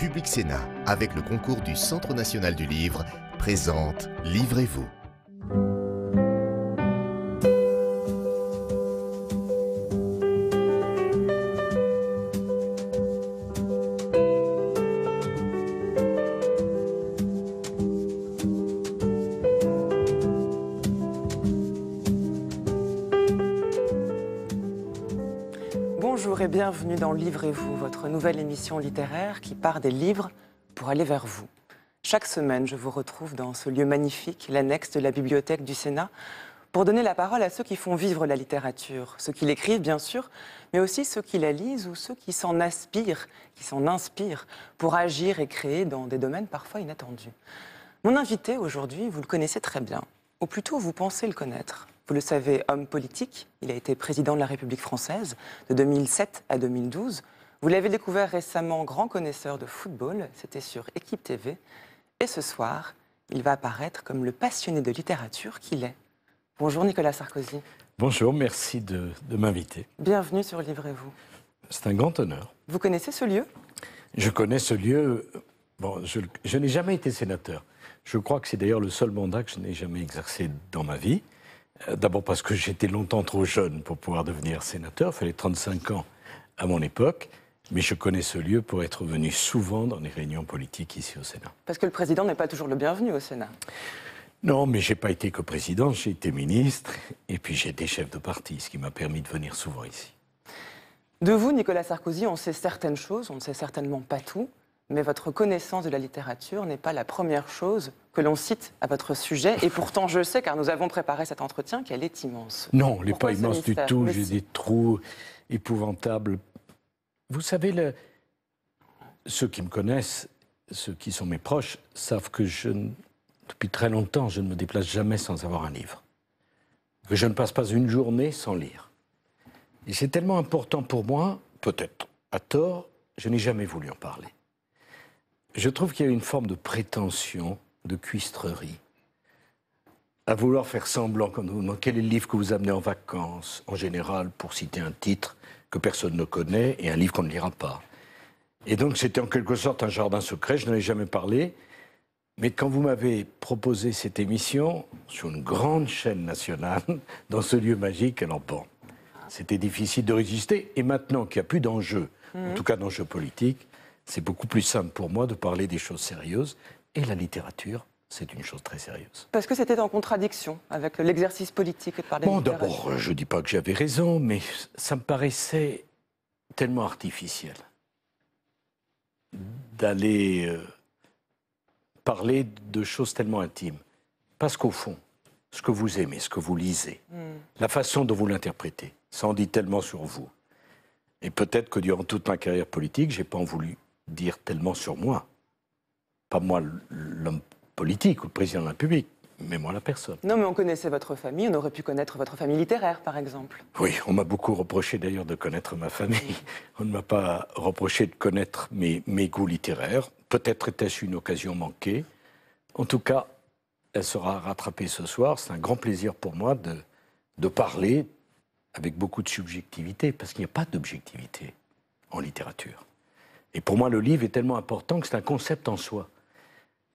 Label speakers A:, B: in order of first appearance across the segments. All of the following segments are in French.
A: Public Sénat, avec le concours du Centre national du livre, présente Livrez-vous.
B: vous votre nouvelle émission littéraire qui part des livres pour aller vers vous. Chaque semaine, je vous retrouve dans ce lieu magnifique, l'annexe de la bibliothèque du Sénat, pour donner la parole à ceux qui font vivre la littérature, ceux qui l'écrivent bien sûr, mais aussi ceux qui la lisent ou ceux qui s'en aspirent, qui s'en inspirent pour agir et créer dans des domaines parfois inattendus. Mon invité aujourd'hui, vous le connaissez très bien, ou plutôt vous pensez le connaître. Vous le savez, homme politique, il a été président de la République française de 2007 à 2012. Vous l'avez découvert récemment, grand connaisseur de football, c'était sur Équipe TV. Et ce soir, il va apparaître comme le passionné de littérature qu'il est. Bonjour Nicolas Sarkozy.
A: Bonjour, merci de, m'inviter.
B: Bienvenue sur Livrez-vous.
A: C'est un grand honneur.
B: Vous connaissez ce lieu
A: Je connais ce lieu. Bon, je n'ai jamais été sénateur. Je crois que c'est d'ailleurs le seul mandat que je n'ai jamais exercé dans ma vie. Euh, d'abord parce que j'étais longtemps trop jeune pour pouvoir devenir sénateur, il fallait 35 ans à mon époque. Mais je connais ce lieu pour être venu souvent dans les réunions politiques ici au Sénat.
B: Parce que le président n'est pas toujours le bienvenu au Sénat.
A: Non, mais j'ai pas été que président, j'ai été ministre et puis j'ai été chef de parti, ce qui m'a permis de venir souvent ici.
B: De vous, Nicolas Sarkozy, on sait certaines choses, on ne sait certainement pas tout mais votre connaissance de la littérature n'est pas la première chose que l'on cite à votre sujet. Et pourtant, je sais, car nous avons préparé cet entretien, qu'elle est immense. Non,
A: elle n'est pas immense du tout. J'ai des trous épouvantables. Vous savez, le... ceux qui me connaissent, ceux qui sont mes proches, savent que depuis très longtemps, je ne me déplace jamais sans avoir un livre. Que je ne passe pas une journée sans lire. Et c'est tellement important pour moi, peut-être à tort, je n'ai jamais voulu en parler. Je trouve qu'il y a une forme de prétention, de cuistrerie, à vouloir faire semblant quand on vous demande quel est le livre que vous amenez en vacances, en général, pour citer un titre que personne ne connaît et un livre qu'on ne lira pas. Et donc c'était en quelque sorte un jardin secret, je n'en ai jamais parlé, mais quand vous m'avez proposé cette émission sur une grande chaîne nationale, dans ce lieu magique, alors bon, c'était difficile de résister. Et maintenant qu'il n'y a plus d'enjeu, en mhm. tout cas d'enjeux politique, c'est beaucoup plus simple pour moi de parler des choses sérieuses et la littérature c'est une chose très sérieuse.
B: Parce que c'était en contradiction avec l'exercice politique de parler Bon, d'abord,
A: je ne dis pas que j'avais raison, mais ça me paraissait tellement artificiel d'aller euh, parler de choses tellement intimes. Parce qu'au fond, ce que vous aimez, ce que vous lisez, hmm. la façon dont vous l'interprétez, ça en dit tellement sur vous. Et peut-être que durant toute ma carrière politique, j'ai pas voulu, dire tellement sur moi. Pas moi l'homme politique ou le président de la République, mais moi la personne.
B: Non, mais on connaissait votre famille, on aurait pu connaître votre famille littéraire, par exemple.
A: Oui, on m'a beaucoup reproché d'ailleurs de connaître ma famille. On ne m'a pas reproché de connaître mes, goûts littéraires. Peut-être était-ce une occasion manquée. En tout cas, elle sera rattrapée ce soir. C'est un grand plaisir pour moi de parler avec beaucoup de subjectivité, parce qu'il n'y a pas d'objectivité en littérature. Et pour moi, le livre est tellement important que c'est un concept en soi.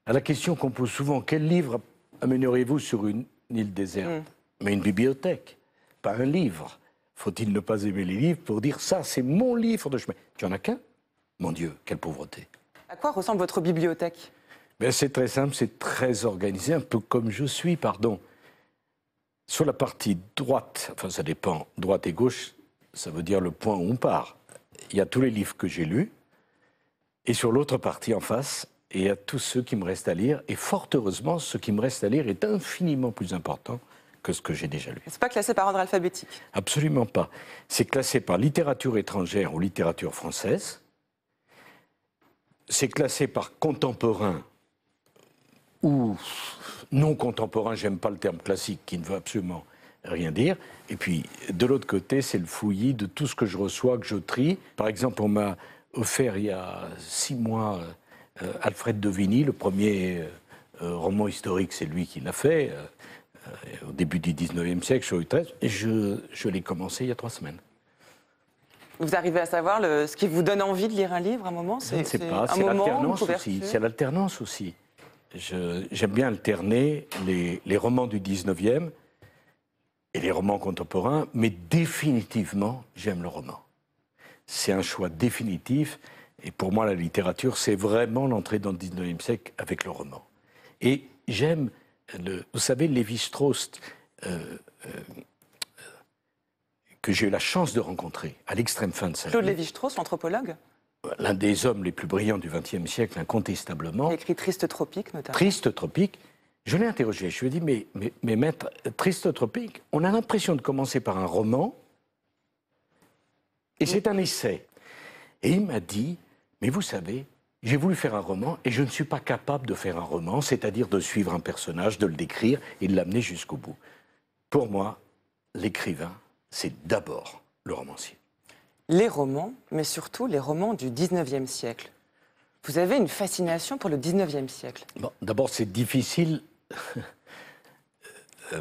A: À la question qu'on pose souvent, quel livre amèneriez-vous sur une île déserte mm. Mais une bibliothèque, pas un livre. Faut-il ne pas aimer les livres pour dire ça, c'est mon livre de chemin Tu en as qu'un Mon Dieu, quelle pauvreté. À quoi ressemble votre bibliothèque ben, C'est très simple, c'est très organisé, un peu comme je suis, pardon. Sur la partie droite, enfin ça dépend, droite et gauche, ça veut dire le point où on part. Il y a tous les livres que j'ai lus, et sur l'autre partie en face, et à tous ceux qui me restent à lire. Et fort heureusement, ce qui me reste à lire est infiniment plus important que ce que j'ai déjà lu. C'est pas classé par ordre alphabétique Absolument pas. C'est classé par littérature étrangère ou littérature française. C'est classé par contemporain ou non contemporain, j'aime pas le terme classique qui ne veut absolument rien dire. Et puis, de l'autre côté, c'est le fouillis de tout ce que je reçois, que je trie. Par exemple, on m'a offert il y a six mois euh, Alfred de Vigny, le premier euh, euh, roman historique, c'est lui qui l'a fait, au début du 19e siècle, Et je, l'ai commencé il y a trois semaines.
B: Vous arrivez à savoir le, ce qui vous donne envie de lire un livre à un moment c'est
A: l'alternance aussi. J'aime bien alterner les, les, romans du 19e et les romans contemporains, mais définitivement, j'aime le roman c'est un choix définitif. Et pour moi, la littérature, c'est vraiment l'entrée dans le 19e siècle avec le roman. Et j'aime, vous savez, Lévi-Strauss, euh, euh, que j'ai eu la chance de rencontrer à l'extrême fin de sa vie. Claude
B: Lévi-Strauss, anthropologue
A: L'un des hommes les plus brillants du XXe siècle, incontestablement. Il écrit Triste Tropique, notamment. Triste Tropique. Je l'ai interrogé. Je lui ai dit, mais, mais, mais maître, Triste Tropique, on a l'impression de commencer par un roman et c'est un essai. Et il m'a dit, mais vous savez, j'ai voulu faire un roman et je ne suis pas capable de faire un roman, c'est-à-dire de suivre un personnage, de le décrire et de l'amener jusqu'au bout. Pour moi, l'écrivain, c'est d'abord le romancier.
B: Les romans, mais surtout les romans du 19e siècle. Vous avez une fascination pour le 19e siècle.
A: Bon, d'abord, c'est difficile euh,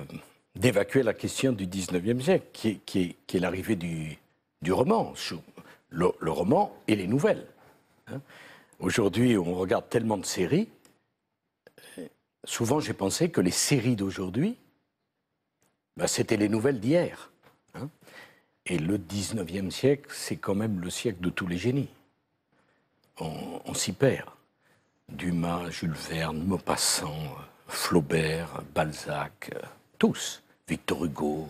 A: d'évacuer la question du 19e siècle, qui est l'arrivée du, du roman, le, roman et les nouvelles. Hein. Aujourd'hui, on regarde tellement de séries. Souvent, j'ai pensé que les séries d'aujourd'hui, ben, c'était les nouvelles d'hier. Hein. et le 19e siècle, c'est quand même le siècle de tous les génies. On, on s'y perd. Dumas, Jules Verne, Maupassant, Flaubert, Balzac, euh, tous. Victor Hugo.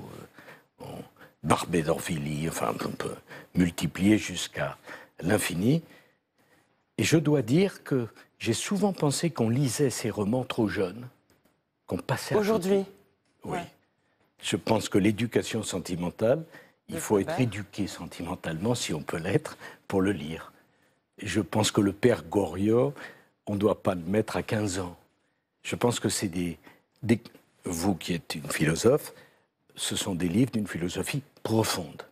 A: Euh, on, d'Orphilie, enfin, on peut multiplier jusqu'à l'infini. Et je dois dire que j'ai souvent pensé qu'on lisait ces romans trop jeunes, qu'on passait. Aujourd'hui Oui. Je pense que l'éducation sentimentale, il faut être éduqué sentimentalement, si on peut l'être, pour le lire. je pense que le père Goriot, on ne doit pas le mettre à 15 ans. Je pense que c'est des, Vous qui êtes une philosophe, ce sont des livres d'une philosophie profondes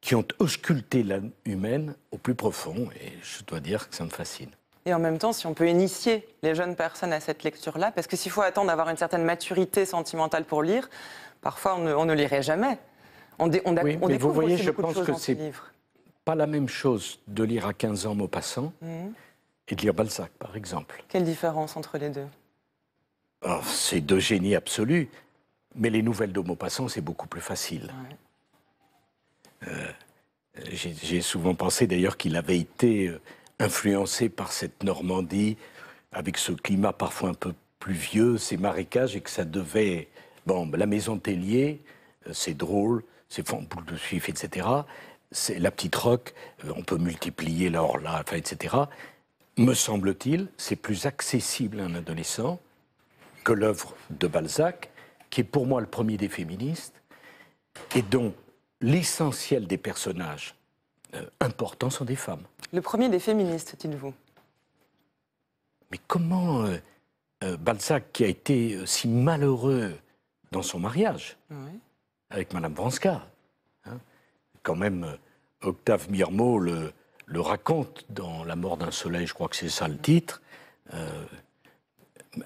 A: qui ont ausculté l'âme humaine au plus profond. Et je dois dire que ça me fascine.
B: Et en même temps, si on peut initier les jeunes personnes à cette lecture-là, parce que s'il faut attendre d'avoir une certaine maturité sentimentale pour lire, parfois on ne, lirait jamais. On, on, on mais découvre vous voyez, je pense que c'est
A: pas la même chose de lire à 15 ans Maupassant mm. et de lire Balzac, par exemple.
B: Quelle différence entre les deux
A: ah, C'est deux génies absolus, mais les nouvelles de Maupassant, c'est beaucoup plus facile. Euh, j'ai souvent pensé d'ailleurs qu'il avait été euh, influencé par cette Normandie, avec ce climat parfois un peu pluvieux, ces marécages, et que ça devait... Bon, la maison Tellier, euh, c'est drôle, c'est boule de suif, etc. C'est la petite roque, on peut multiplier l'or, là, etc. Me semble-t-il, c'est plus accessible à un adolescent que l'œuvre de Balzac, qui est pour moi le premier des féministes, et dont l'essentiel des personnages euh, importants sont des femmes.
B: Le premier des féministes, dites-vous.
A: Mais comment euh, euh, Balzac, qui a été si malheureux dans son mariage avec Madame Vranska, hein, quand même, Octave Mirmeau le, raconte dans La mort d'un soleil, je crois que c'est ça le titre.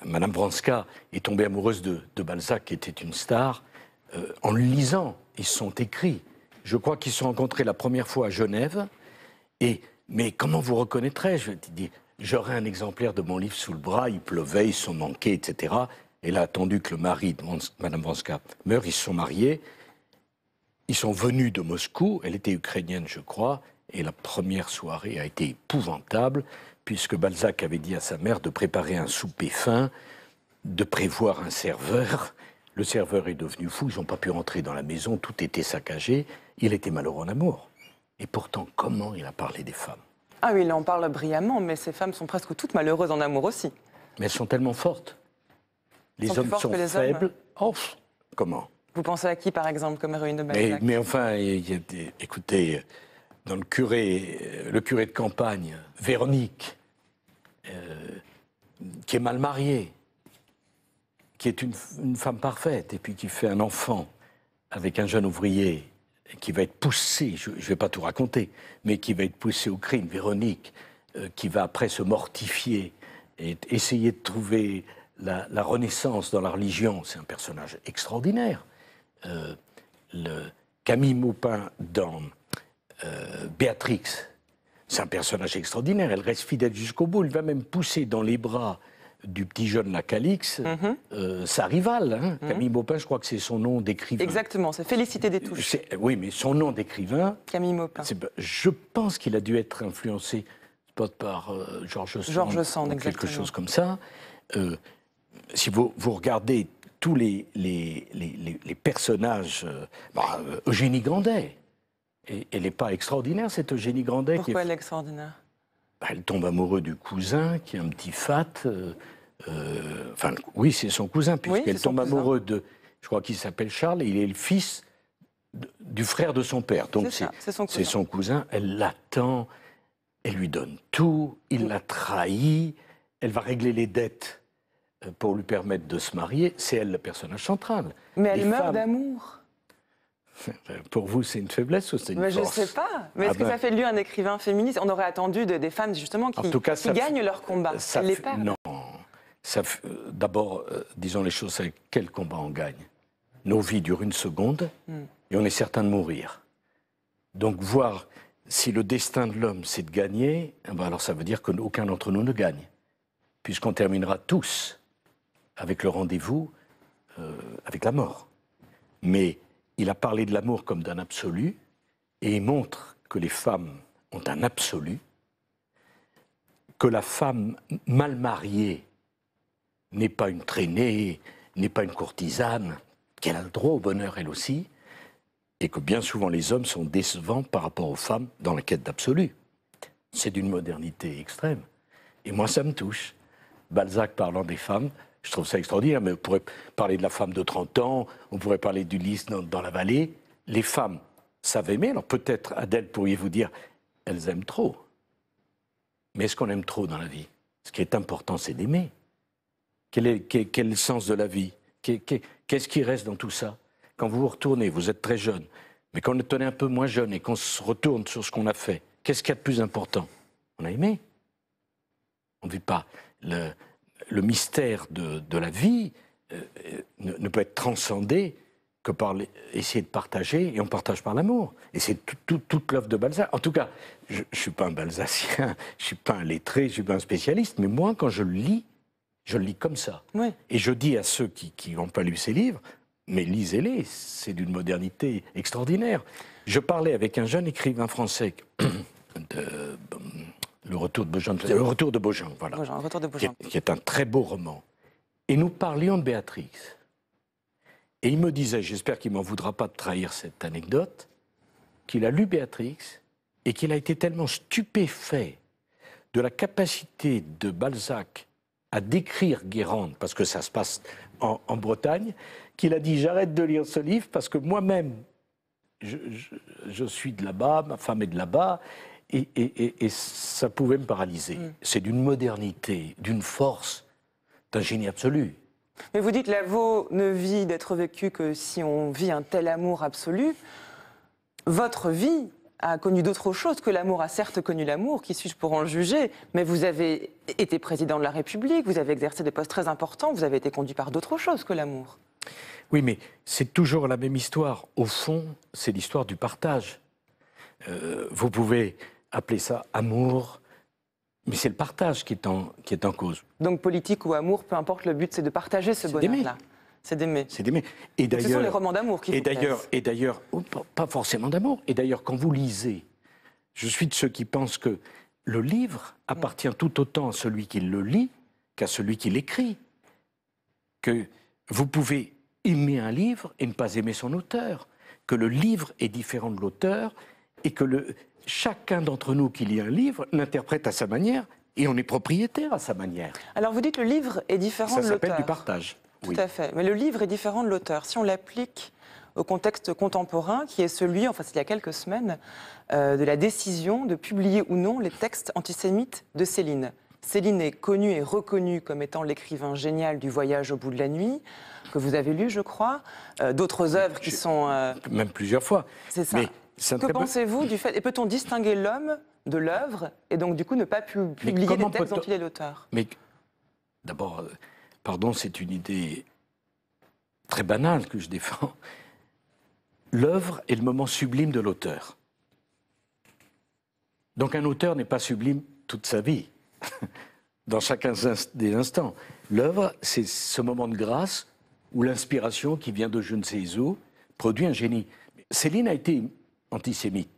A: Madame Vranska est tombée amoureuse de Balzac, qui était une star. Euh, en le lisant, ils sont écrits. Je crois qu'ils se sont rencontrés la première fois à Genève. Et, mais comment vous reconnaîtrais-je J'aurais un exemplaire de mon livre sous le bras, il pleuvait, ils sont manqués, etc. Elle a attendu que le mari de Mme Vanska meure, ils se sont mariés. Ils sont venus de Moscou, elle était ukrainienne, je crois, et la première soirée a été épouvantable, puisque Balzac avait dit à sa mère de préparer un souper fin, de prévoir un serveur, le serveur est devenu fou, ils n'ont pas pu rentrer dans la maison, tout était saccagé. Il était malheureux en amour. Et pourtant, comment il a parlé des femmes
B: Ah oui, il en parle brillamment, mais ces femmes sont presque toutes malheureuses en amour aussi.
A: Mais elles sont tellement fortes. Les hommes sont faibles. Oh, comment
B: Vous pensez à qui, par exemple, comme héroïne de Balzac
A: mais, enfin, écoutez, dans le curé, le curé de campagne, Véronique, euh, qui est mal mariée, qui est une, femme parfaite et puis qui fait un enfant avec un jeune ouvrier qui va être poussé, je ne vais pas tout raconter, mais qui va être poussé au crime, Véronique, euh, qui va après se mortifier et essayer de trouver la, renaissance dans la religion. C'est un personnage extraordinaire. Euh, le Camille Maupin dans euh, Béatrix, c'est un personnage extraordinaire. Elle reste fidèle jusqu'au bout. Elle va même pousser dans les bras du petit jeune la Calix, mhm. euh, sa rivale, hein. mhm. Camille Maupin, je crois que c'est son nom d'écrivain.
B: Exactement, c'est Félicité des
A: Touches. Euh, oui, mais son nom d'écrivain. Camille Maupin. Je pense qu'il a dû être influencé par euh, Georges Sand, Sand quelque chose comme ça. si vous, regardez tous les, personnages, bah, Eugénie Grandet, elle n'est pas extraordinaire, cette Eugénie Grandet. Pourquoi
B: elle est extraordinaire
A: bah, elle tombe amoureuse du cousin qui est un petit fat. Euh, euh, enfin, oui, c'est son cousin, puisqu'elle tombe amoureuse de. Je crois qu'il s'appelle Charles, et il est le fils du frère de son père. Donc c'est son, cousin. Elle l'attend, elle lui donne tout, il mm. la trahit, elle va régler les dettes euh, pour lui permettre de se marier. C'est elle le personnage central. Mais elle meurt d'amour. Pour vous, c'est une faiblesse ou c'est une force Je ne sais pas. Mais ah est-ce que ben. ça fait
B: de lui un écrivain féministe On aurait attendu des femmes, justement, qui, qui gagnent leur combat. les Non.
A: Euh, d'abord, euh, disons les choses, avec quel combat on gagne Nos vies durent une seconde hmm. et on est certain de mourir. Donc voir si le destin de l'homme, c'est de gagner, eh ben, alors ça veut dire qu'aucun d'entre nous ne gagne. Puisqu'on terminera tous avec le rendez-vous euh, avec la mort. Mais il a parlé de l'amour comme d'un absolu, et il montre que les femmes ont un absolu, que la femme mal mariée n'est pas une traînée, n'est pas une courtisane, qu'elle a le droit au bonheur elle aussi, et que bien souvent les hommes sont décevants par rapport aux femmes dans la quête d'absolu. C'est d'une modernité extrême. Et moi, ça me touche. Balzac parlant des femmes, je trouve ça extraordinaire, mais on pourrait parler de la femme de 30 ans, on pourrait parler du dans, dans la vallée. Les femmes savent aimer, alors peut-être, Adèle, pourriez-vous dire, elles aiment trop. Mais est-ce qu'on aime trop dans la vie Ce qui est important, c'est d'aimer. Quel, est, le sens de la vie Qu'est-ce qui reste dans tout ça Quand vous vous retournez, vous êtes très jeune, mais quand on est un peu moins jeune et qu'on se retourne sur ce qu'on a fait, qu'est-ce qu'il y a de plus important On a aimé. On ne vit pas le, le mystère de, la vie euh, euh, ne, peut être transcendé que par essayer de partager, et on partage par l'amour. Et c'est toute l'œuvre de Balzac. En tout cas, je ne suis pas un balzacien, je ne suis pas un lettré, je ne suis pas un spécialiste, mais moi, quand je le lis, je le lis comme ça. Et je dis à ceux qui n'ont pas lu ces livres, mais lisez-les, c'est d'une modernité extraordinaire. Je parlais avec un jeune écrivain français de, le retour de Beauchamp. Le retour de Beauchamp, voilà. le retour de Beauchamp. Qui, est, un très beau roman. Et nous parlions de Béatrix. Et il me disait, j'espère qu'il m'en voudra pas de trahir cette anecdote, qu'il a lu Béatrix et qu'il a été tellement stupéfait de la capacité de Balzac à décrire Guérande, parce que ça se passe en, Bretagne, qu'il a dit j'arrête de lire ce livre parce que moi-même, je suis de là-bas, ma femme est de là-bas, et, ça pouvait me paralyser. Mm. C'est d'une modernité, d'une force, d'un génie absolu.
B: Mais vous dites la veau ne vit d'être vécue que si on vit un tel amour absolu. Votre vie a connu d'autres choses que l'amour, a certes connu l'amour, qui suis-je pour en juger, mais vous avez été président de la République, vous avez exercé des postes très importants, vous avez été conduit par d'autres choses que l'amour.
A: Oui, mais c'est toujours la même histoire. Au fond, c'est l'histoire du partage. Euh, vous pouvez appeler ça amour, mais c'est le partage qui est, en, qui est en cause.
B: Donc politique ou amour, peu importe, le but c'est de partager ce bonheur-là.
A: C'est d'aimer. C'est d'aimer. ce sont les romans d'amour qui et d'ailleurs, et d'ailleurs, oh, pas forcément d'amour. Et d'ailleurs, quand vous lisez, je suis de ceux qui pensent que le livre appartient tout autant à celui qui le lit qu'à celui qui l'écrit. Que vous pouvez aimer un livre et ne pas aimer son auteur. Que le livre est différent de l'auteur et que le, chacun d'entre nous qui lit un livre l'interprète à sa manière et on est propriétaire à sa manière.
B: Alors vous dites le livre est différent de l'auteur. Ça s'appelle du partage. Tout à fait. Mais le livre est différent de l'auteur. Si on l'applique au contexte contemporain, qui est celui, enfin c'est il y a quelques semaines, euh, de la décision de publier ou non les textes antisémites de Céline. Céline est connue et reconnue comme étant l'écrivain génial du voyage au bout de la nuit, que vous avez lu, je crois, euh, d'autres œuvres qui sont... Euh, même plusieurs fois. C'est ça. Que pensez-vous du fait Et peut-on distinguer l'homme de l'œuvre et donc du coup ne pas publier des textes dont il est l'auteur
A: Mais d'abord, euh, pardon, c'est une idée très banale que je défends. L'œuvre est le moment sublime de l'auteur. Donc un auteur n'est pas sublime toute sa vie, dans chacun des instants. L'œuvre, c'est ce moment de grâce où l'inspiration qui vient de je ne sais où produit un génie. Céline a été antisémite.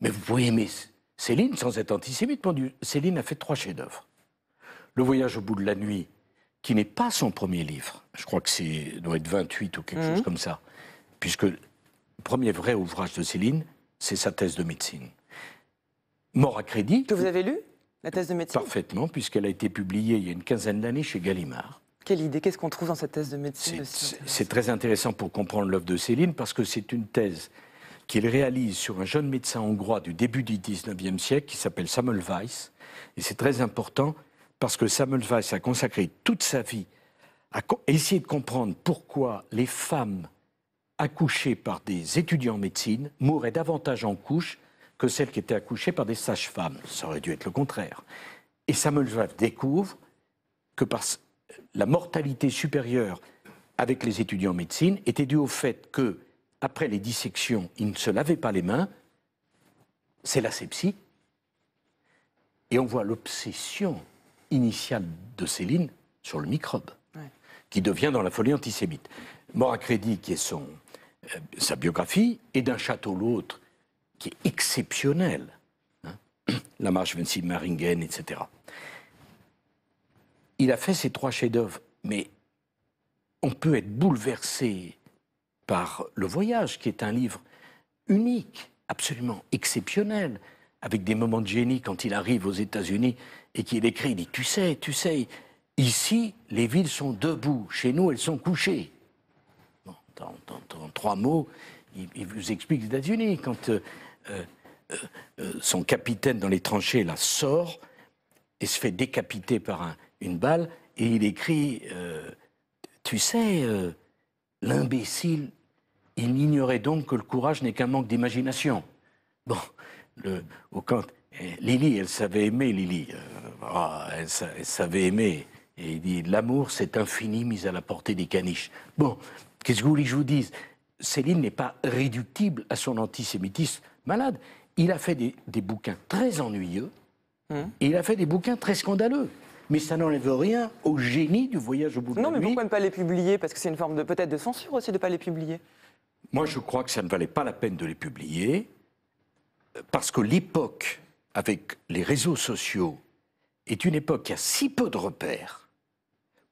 A: Mais vous pouvez aimer Céline sans être antisémite. Céline a fait trois chefs-d'œuvre. Le voyage au bout de la nuit, qui n'est pas son premier livre. Je crois que c'est doit être 28 ou quelque mhm. chose comme ça. Puisque le premier vrai ouvrage de Céline, c'est sa thèse de médecine. Mort à crédit. Que vous avez lu la thèse de médecine Parfaitement, puisqu'elle a été publiée il y a une quinzaine d'années chez Gallimard.
B: Quelle idée Qu'est-ce qu'on trouve dans cette thèse de médecine C'est
A: très intéressant pour comprendre l'œuvre de Céline, parce que c'est une thèse qu'il réalise sur un jeune médecin hongrois du début du 19e siècle qui s'appelle Samuel Weiss. Et c'est très important parce que Samuel Weiss a consacré toute sa vie à essayer de comprendre pourquoi les femmes accouchées par des étudiants en médecine mouraient davantage en couche que celles qui étaient accouchées par des sages-femmes. Ça aurait dû être le contraire. Et Samuel Weiss découvre que la mortalité supérieure avec les étudiants en médecine était due au fait que après les dissections, il ne se lavait pas les mains, c'est l'asepsie. Et on voit l'obsession initiale de Céline sur le microbe, qui devient dans la folie antisémite. Mort qui est euh, sa biographie, et d'un château l'autre, qui est exceptionnel. Hein. la marche vinci Maringen, etc. Il a fait ces trois chefs-d'œuvre, mais on peut être bouleversé par Le Voyage, qui est un livre unique, absolument exceptionnel, avec des moments de génie quand il arrive aux États-Unis et qu'il écrit, il dit, tu sais, tu sais, ici, les villes sont debout, chez nous, elles sont couchées. En trois mots, il, vous explique les États-Unis. Quand euh, euh, euh, son capitaine dans les tranchées, la sort et se fait décapiter par une balle, et il écrit, tu sais, L'imbécile, il ignorait donc que le courage n'est qu'un manque d'imagination. Bon, au eh, Lily, elle savait aimer, Lily. Euh, ah, elle, savait aimer. Et il dit L'amour, c'est infini mis à la portée des caniches. Bon, qu'est-ce que vous voulez que je vous dise Céline n'est pas réductible à son antisémitisme malade. Il a fait des, bouquins très ennuyeux hum. et il a fait des bouquins très scandaleux mais ça n'enlève rien au génie du voyage au bout de non, Non, mais pourquoi ne pas les publier Parce que c'est une forme de peut-être de censure aussi de ne pas les publier. Moi, je crois que ça ne valait pas la peine de les publier, euh, parce que l'époque, avec les réseaux sociaux, est une époque qui a si peu de repères.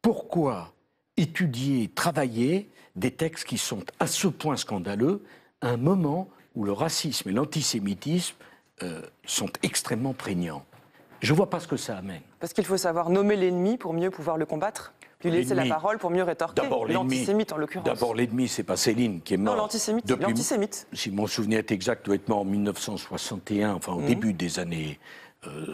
A: Pourquoi étudier, travailler des textes qui sont à ce point scandaleux, à un moment où le racisme et l'antisémitisme euh, sont extrêmement prégnants je ne vois pas ce que ça amène.
B: Parce qu'il faut savoir nommer l'ennemi pour mieux pouvoir le combattre lui laisser la parole pour mieux rétorquer. L'antisémite,
A: en l'occurrence. D'abord, l'ennemi, c'est pas Céline qui est mort. Non, l'antisémite. L'antisémite. Si mon souvenir est exact, doit être mort en 1961, enfin au mhm. début des années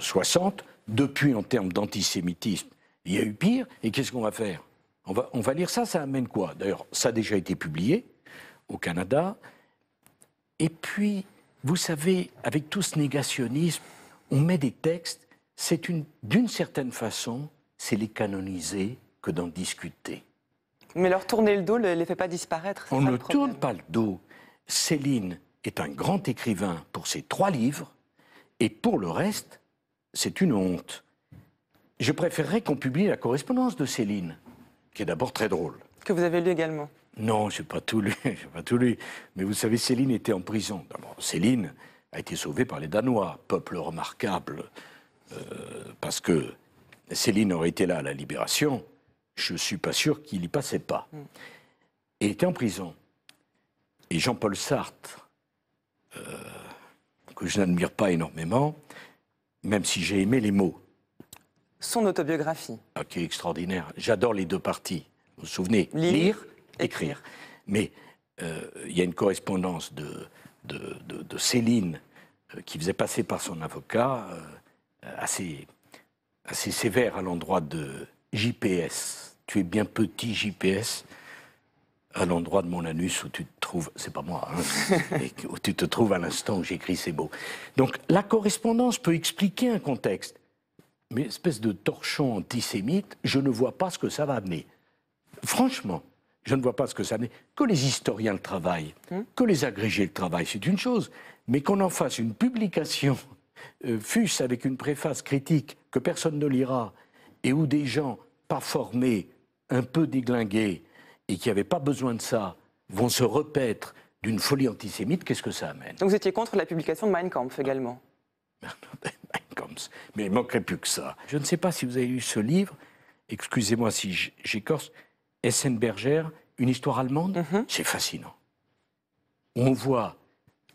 A: 60. Euh, Depuis, en termes d'antisémitisme, il y a eu pire. Et qu'est-ce qu'on va faire on va, on va lire ça, ça amène quoi D'ailleurs, ça a déjà été publié au Canada. Et puis, vous savez, avec tout ce négationnisme, on met des textes c'est d'une certaine façon, c'est les canoniser que d'en discuter. Mais leur tourner le dos ne les fait pas disparaître. On ne tourne pas le dos. Céline est un grand écrivain pour ses trois livres, et pour le reste, c'est une honte. Je préférerais qu'on publie la correspondance de Céline, qui est d'abord très drôle.
B: Que vous avez lu également
A: Non, je n'ai pas tout lu, pas tout lu. Mais vous savez, Céline était en prison. D'abord, Céline a été sauvée par les Danois, peuple remarquable euh, parce que Céline aurait été là à la Libération, je ne suis pas sûr qu'il n'y passait pas. Mm. il était en prison. Et Jean-Paul Sartre, euh, que je n'admire pas énormément, même si j'ai aimé les mots.
B: Son autobiographie.
A: Ah, qui est extraordinaire. J'adore les deux parties. Vous vous souvenez Lire, écrire. Mais euh, il y a une correspondance de, de, de, Céline qui faisait passer par son avocat assez, assez sévère à l'endroit de JPS. Tu es bien petit JPS à l'endroit de mon anus où tu te trouves, c'est pas moi, hein, où tu te trouves à l'instant où j'écris ces mots. Donc la correspondance peut expliquer un contexte, mais espèce de torchon antisémite, je ne vois pas ce que ça va amener. Franchement, je ne vois pas ce que ça amener. Que les historiens le travaillent, hmm. que les agrégés le travaillent, c'est une chose, mais qu'on en fasse une publication euh, fût-ce avec une préface critique que personne ne lira, et où des gens pas formés, un peu déglingués, et qui n'avaient pas besoin de ça, vont se repaître d'une folie antisémite, qu'est-ce que ça amène
B: Donc vous étiez contre la publication de Mein Kampf également
A: Mein Kampf, mais il manquerait plus que ça. Je ne sais pas si vous avez lu ce livre, excusez-moi si j'écorce, Essenberger, Une histoire allemande, mhm. c'est fascinant. On voit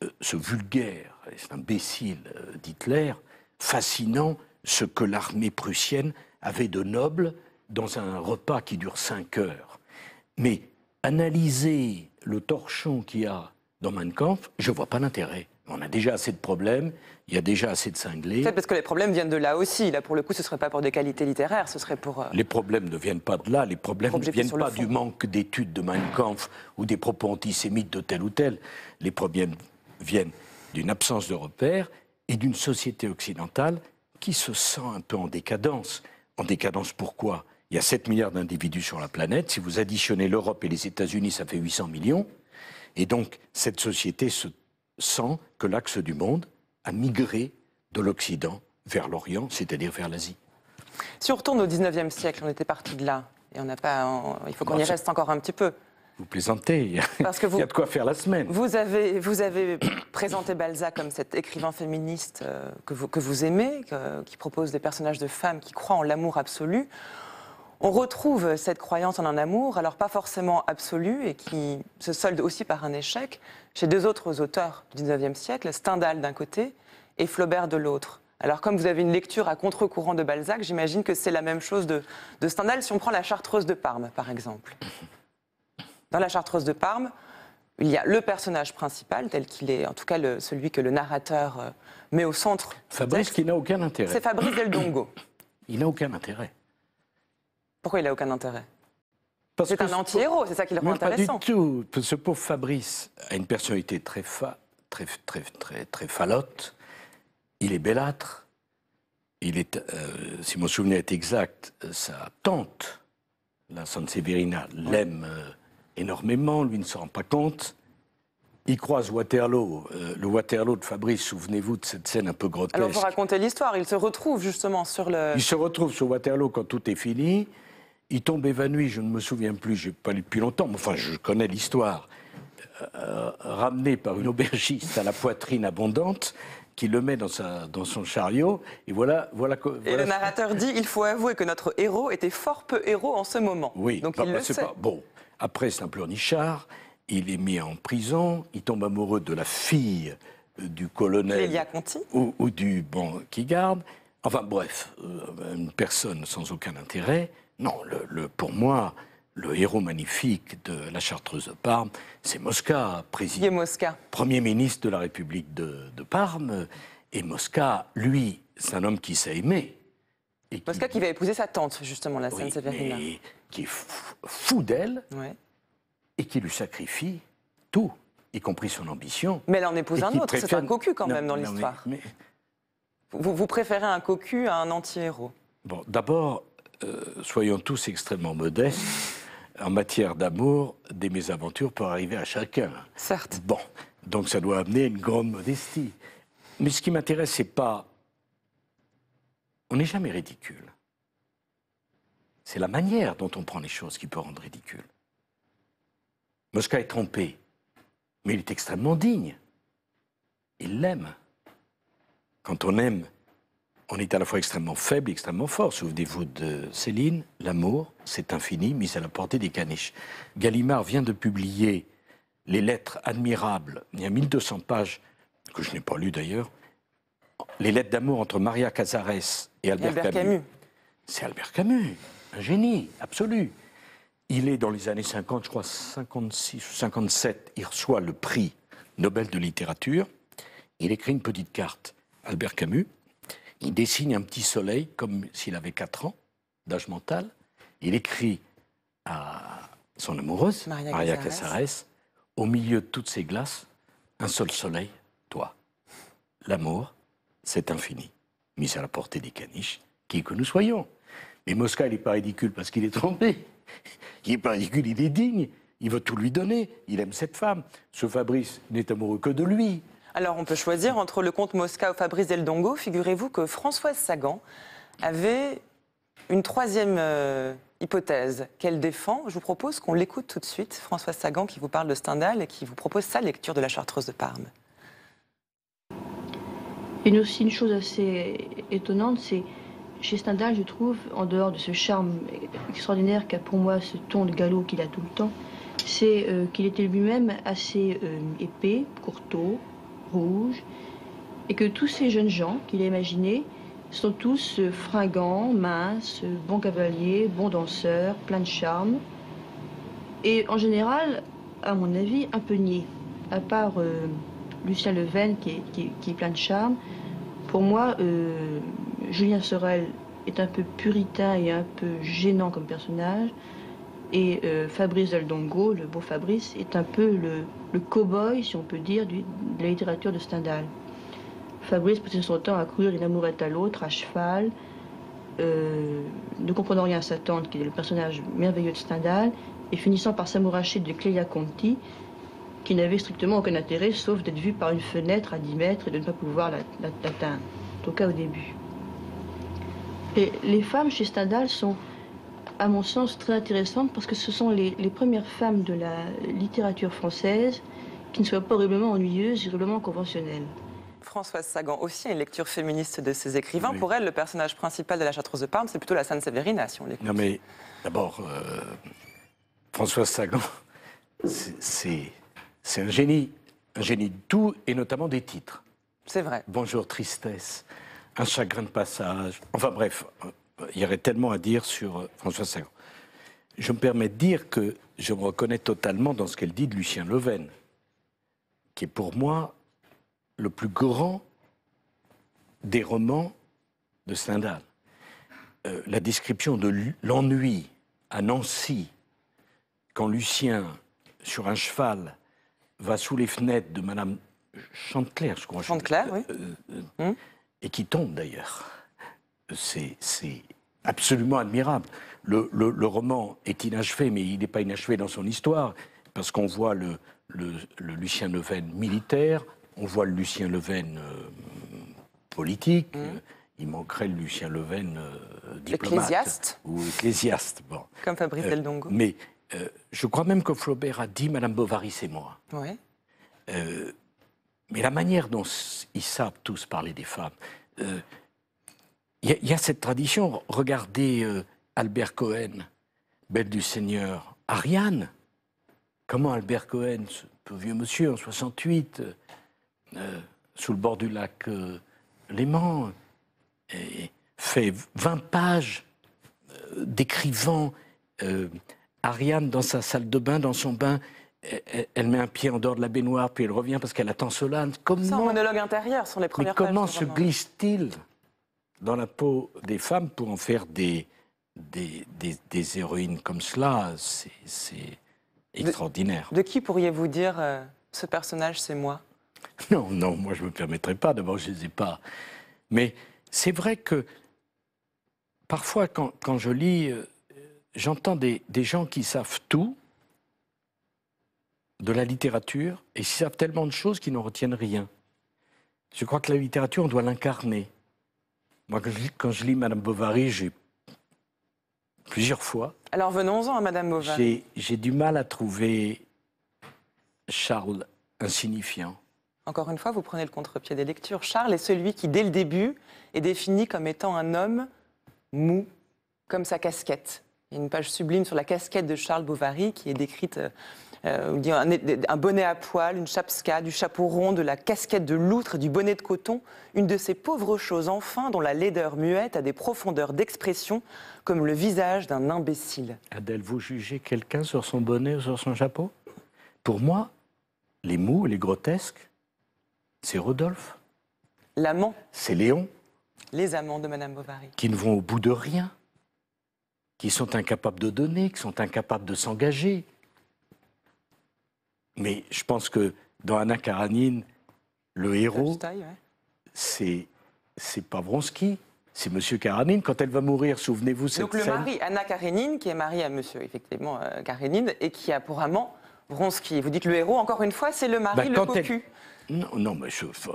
A: euh, ce vulgaire c'est cet imbécile euh, d'Hitler, fascinant ce que l'armée prussienne avait de noble dans un repas qui dure cinq heures. Mais analyser le torchon qu'il y a dans Mein Kampf, je ne vois pas l'intérêt. On a déjà assez de problèmes, il y a déjà assez de cinglés. Peut-être
B: parce que les problèmes viennent de là aussi. Là, pour le coup, ce ne serait pas pour des qualités littéraires, ce serait pour. Euh, les
A: problèmes ne viennent pas de là, les problèmes ne viennent pas du manque d'études de Mein Kampf ou des propos antisémites de tel ou tel. Les problèmes viennent d'une absence de repères et d'une société occidentale qui se sent un peu en décadence. En décadence pourquoi Il y a 7 milliards d'individus sur la planète. Si vous additionnez l'Europe et les États-Unis, ça fait 800 millions. Et donc, cette société se sent que l'axe du monde a migré de l'Occident vers l'Orient, c'est-à-dire vers l'Asie.
B: Si on retourne au 19e siècle, on était parti de là. Et on n'a pas. il faut qu'on y bah, reste encore un petit peu.
A: Vous plaisantez. vous, il y a de quoi faire la semaine.
B: Vous avez, vous avez présenté Balzac comme cet écrivain féministe euh, que vous, que vous aimez, qui propose des personnages de femmes qui croient en l'amour absolu. On retrouve cette croyance en un amour, alors pas forcément absolu, et qui se solde aussi par un échec chez deux autres auteurs du 19e siècle, Stendhal d'un côté et Flaubert de l'autre. Alors comme vous avez une lecture à contre-courant de Balzac, j'imagine que c'est la même chose de, de Stendhal si on prend la Chartreuse de Parme, par exemple dans la Chartreuse de Parme, il y a le personnage principal, tel qu'il est, en tout cas celui que le narrateur euh, met au centre. Fabrice qui n'a aucun intérêt. C'est Fabrice Del Dongo. Il n'a aucun intérêt. Pourquoi il n'a aucun intérêt c'est un anti-héros, c'est ça qui le rend intéressant. Pas du
A: tout. Ce pauvre Fabrice a une personnalité très, fa... très, très, très, très falote. Il est bellâtre. Il est, euh, si mon souvenir est exact, euh, sa tante, la Sanseverina, l'aime énormément, lui ne se rend pas compte. Il croise Waterloo, euh, le Waterloo de Fabrice, souvenez-vous de cette scène un peu grotesque. Alors vous
B: racontez l'histoire, il se retrouve justement sur le...
A: Il se retrouve sur Waterloo quand tout est fini, il tombe évanoui, je ne me souviens plus, je n'ai pas lu depuis longtemps, mais enfin je connais l'histoire, euh, euh, ramené par une aubergiste à la poitrine abondante, qui le met dans, sa, dans son chariot. Et voilà, voilà, Et le
B: narrateur dit il faut avouer que notre héros était fort peu héros en ce moment. Oui, Donc il bah, Pas,
A: bon, après Saint-Pleurnichard, il est mis en prison, il tombe amoureux de la fille euh, du colonel Conti. Ou, du bon qui garde. Enfin bref, euh, une personne sans aucun intérêt. Non, le, pour moi, le héros magnifique de la Chartreuse de Parme, c'est Mosca, président, Mosca. premier ministre de la République de, Parme. Et Mosca, lui, c'est un homme qui s'est aimé. Mosca qui... va épouser sa
B: tante, justement, la Sainte-Séverine
A: qui est fou, d'elle et qui lui sacrifie tout, y compris son ambition. Mais elle en épouse un autre, c'est un cocu quand même dans l'histoire. Vous,
B: préférez un cocu à un anti-héros
A: Bon, d'abord, euh, soyons tous extrêmement modestes. En matière d'amour, des mésaventures peuvent arriver à chacun. Certes. Bon, donc ça doit amener une grande modestie. Mais ce qui m'intéresse, c'est pas. On n'est jamais ridicule. C'est la manière dont on prend les choses qui peut rendre ridicule. Mosca est trompé, mais il est extrêmement digne. Il l'aime. Quand on aime, on est à la fois extrêmement faible et extrêmement fort. Souvenez-vous de Céline, l'amour, c'est infini, mis à la portée des caniches. Gallimard vient de publier les lettres admirables, il y a 1200 pages, que je n'ai pas lues d'ailleurs, les lettres d'amour entre Maria Casares et Albert Camus. C'est Albert Camus un génie absolu. Il est dans les années 50, je crois 56 ou 57, il reçoit le prix Nobel de littérature. Il écrit une petite carte, Albert Camus. Il dessine un petit soleil comme s'il avait 4 ans d'âge mental. Il écrit à son amoureuse, Maria, au milieu de toutes ces glaces, un seul soleil, toi. L'amour, c'est infini, mis à la portée des caniches, qui que nous soyons. Mais Mosca, il n'est pas ridicule parce qu'il est trompé. Il n'est pas ridicule, il est digne. Il va tout lui donner. Il aime cette femme. Ce Fabrice n'est amoureux que de lui.
B: Alors on peut choisir entre le comte Mosca ou Fabrice Del Figurez-vous que Françoise Sagan avait une troisième euh, hypothèse qu'elle défend. Je vous propose qu'on l'écoute tout de suite. Françoise Sagan qui vous parle de Stendhal et qui vous propose sa lecture de la Chartreuse de Parme.
C: Et aussi une chose assez étonnante, c'est chez Stendhal, je trouve, en dehors de ce charme extraordinaire qu'a pour moi ce ton de galop qu'il a tout le temps, c'est euh, qu'il était lui-même assez euh, épais, courteau, rouge, et que tous ces jeunes gens qu'il a imaginés sont tous euh, fringants, minces, bons cavaliers, bons danseurs, pleins de charme, et en général, à mon avis, un peu niais. À part Lucien Leven, qui est plein de charme, pour moi, euh, Julien Sorel est un peu puritain et un peu gênant comme personnage. Et euh, Fabrice d'Aldongo, le beau Fabrice, est un peu le, le cow-boy, si on peut dire, de la littérature de Stendhal. Fabrice passait son temps à courir d'une amourette à l'autre, à cheval, euh, ne comprenant rien à sa tante, qui est le personnage merveilleux de Stendhal, et finissant par s'amouracher de Cléa Conti, qui n'avait strictement aucun intérêt, sauf d'être vue par une fenêtre à 10 mètres et de ne pas pouvoir l'atteindre, en tout cas au début. Et les femmes chez Stendhal sont, à mon sens, très intéressantes parce que ce sont les, premières femmes de la littérature française qui ne soient pas horriblement ennuyeuses, horriblement conventionnelles.
B: Françoise Sagan aussi a une lecture féministe de ses écrivains. Pour elle, le personnage principal de La Chartreuse de Parme, c'est plutôt la Sainte-Sévérina,
A: si on l'écoute. Non mais, d'abord, euh, Françoise Sagan, c'est c'est un génie, un génie de tout et notamment des titres. C'est vrai. Bonjour tristesse, un chagrin de passage. Enfin bref, euh, il y aurait tellement à dire sur euh, François Sagan. Je me permets de dire que je me reconnais totalement dans ce qu'elle dit de Lucien Leven, qui est pour moi le plus grand des romans de Stendhal. Euh, la description de l'ennui à Nancy, quand Lucien, sur un cheval, va sous les fenêtres de Madame Chantecler, je crois. Chantecler, oui. Euh, euh, hmm. Et qui tombe d'ailleurs. C'est absolument admirable. Le, roman est inachevé, mais il n'est pas inachevé dans son histoire, parce qu'on voit le, Lucien Leven militaire, on voit le Lucien Leven euh, politique. Hmm. Il manquerait le Lucien Leven euh, diplomate. Ou ecclésiaste. Bon. Comme Fabrice Deldongo euh, je crois même que Flaubert a dit Madame Bovary, c'est moi. Euh, mais la manière dont ils savent tous parler des femmes, il euh, y, a cette tradition. Regardez Albert Cohen, Belle du Seigneur, Ariane. Comment Albert Cohen, ce vieux monsieur en 68, sous le bord du lac Léman, fait 20 pages décrivant. Ariane, dans sa salle de bain, dans son bain, elle, met un pied en dehors de la baignoire, puis elle revient parce qu'elle attend Solane. Comment... monologue intérieur, sont les premières comment se glisse-t-il dans la peau des femmes pour en faire des, des, des, héroïnes comme cela C'est extraordinaire. De, qui
B: pourriez-vous dire euh, ce personnage, c'est moi
A: Non, non, moi je ne me permettrai pas. D'abord, je ne les ai pas. Mais c'est vrai que parfois, quand, je lis euh, j'entends des, gens qui savent tout de la littérature et qui savent tellement de choses qu'ils n'en retiennent rien. Je crois que la littérature, on doit l'incarner. Moi, quand je lis Madame Bovary, j'ai plusieurs fois.
B: Alors venons-en à Madame Bovary.
A: J'ai du mal à trouver Charles insignifiant.
B: Encore une fois, vous prenez le contre-pied des lectures. Charles est celui qui, dès le début, est défini comme étant un homme mou, comme sa casquette une page sublime sur la casquette de Charles Bovary qui est décrite. Euh, euh, un, un, bonnet à poil, une chapska, du chapeau rond, de la casquette de loutre, du bonnet de coton, une de ces pauvres choses enfin dont la laideur muette a des profondeurs d'expression comme le
A: visage d'un imbécile. Adèle, vous jugez quelqu'un sur son bonnet ou sur son chapeau Pour moi, les mots, les grotesques, c'est Rodolphe. L'amant. C'est Léon.
B: Les amants de Madame Bovary.
A: Qui ne vont au bout de rien qui sont incapables de donner, qui sont incapables de s'engager. Mais je pense que dans Anna Karanine, le héros, c'est c'est Vronsky, c'est Monsieur Karanine. Quand elle va mourir, souvenez-vous cette Donc le mari,
B: Anna Karenine, qui est mariée à Monsieur effectivement euh, Karénine et qui a pour amant Vronsky. Vous dites le héros, encore une fois, c'est le mari, bah, le cocu.
A: Non, mais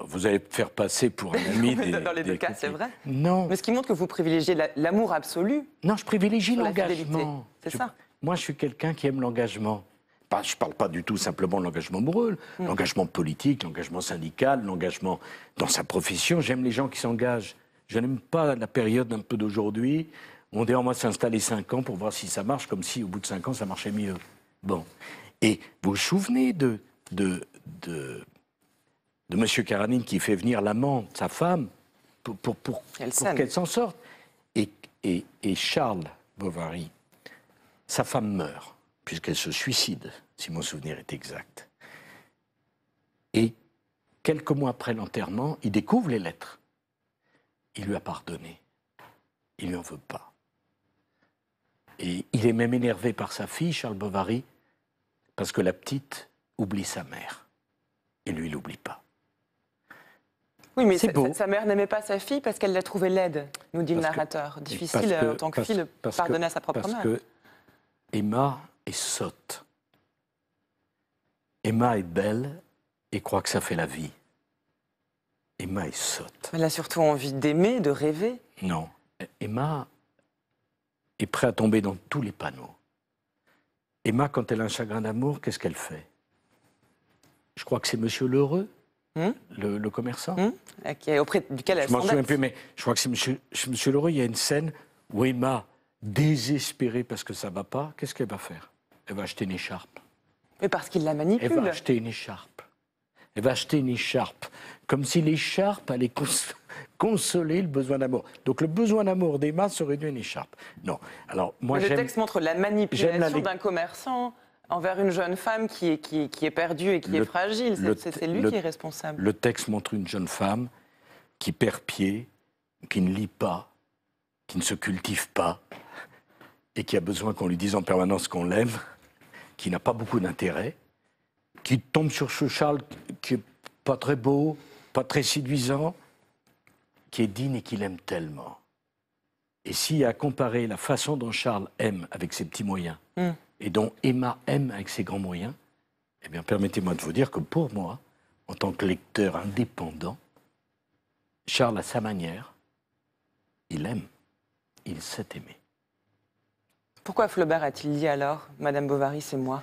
A: vous allez faire passer pour un ami des. Dans les deux cas, c'est vrai.
B: Non. Mais ce qui montre que vous privilégiez l'amour absolu. Non, je privilégie
A: l'engagement. C'est ça. Moi, je suis quelqu'un qui aime l'engagement. je ne parle pas du tout simplement de l'engagement amoureux, hmm. l'engagement politique, l'engagement syndical, l'engagement dans sa profession. J'aime les gens qui s'engagent. Je n'aime pas la période un peu d'aujourd'hui. On dit, on oh, va s'installer 5 ans pour voir si ça marche, comme si au bout de 5 ans, ça marchait mieux. Bon. Et vous vous souvenez de, de, de de M. Karanine qui fait venir l'amant, de sa femme, pour, qu'elle s'en sorte. Et, Charles Bovary, sa femme meurt, puisqu'elle se suicide, si mon souvenir est exact. Et quelques mois après l'enterrement, il découvre les lettres. Il lui a pardonné. Il lui en veut pas. Et il est même énervé par sa fille, Charles Bovary, parce que la petite oublie sa mère. Et lui, il l'oublie pas. Oui, mais
B: sa, mère n'aimait pas sa fille parce qu'elle l'a trouvée laide, nous dit le narrateur. Difficile euh, en tant que fille de pardonner à sa propre mère. Parce que
A: Emma est sotte. Emma est belle et croit que ça fait la vie. Emma est sotte. Elle a surtout envie d'aimer, de rêver. Non. Emma est prête à tomber dans tous les panneaux. Emma, quand elle a un chagrin d'amour, qu'est-ce qu'elle fait Je crois que c'est Monsieur Lheureux Hmm le, commerçant. Hmm ah, auprès duquel elle Je m'en souviens plus, mais je crois que c'est monsieur, Leroy. Il y a une scène où Emma, désespérée parce que ça ne va pas, qu'est-ce qu'elle va faire Elle va acheter une écharpe. Mais parce qu'il la manipule. Elle va acheter une écharpe. Elle va acheter une écharpe. Comme si l'écharpe allait consoler le besoin d'amour. Donc le besoin d'amour d'Emma serait dû à une écharpe. Non. Alors, moi, le texte montre
B: la manipulation d'un commerçant envers une jeune femme qui est, perdue et qui est fragile. C'est lui qui est responsable. Le
A: texte montre une jeune femme qui perd pied, qui ne lit pas, qui ne se cultive pas, et qui a besoin qu'on lui dise en permanence qu'on l'aime, qui n'a pas beaucoup d'intérêt, qui tombe sur ce Charles qui n'est pas très beau, pas très séduisant, qui est digne et qui l'aime tellement. Et s'il a à comparer la façon dont Charles aime avec ses petits moyens, mm et dont Emma aime avec ses grands moyens, eh bien, permettez-moi de vous dire que pour moi, en tant que lecteur indépendant, Charles, à sa manière, il aime, il s'est aimé.
B: Pourquoi Flaubert a-t-il dit alors, Madame Bovary, c'est moi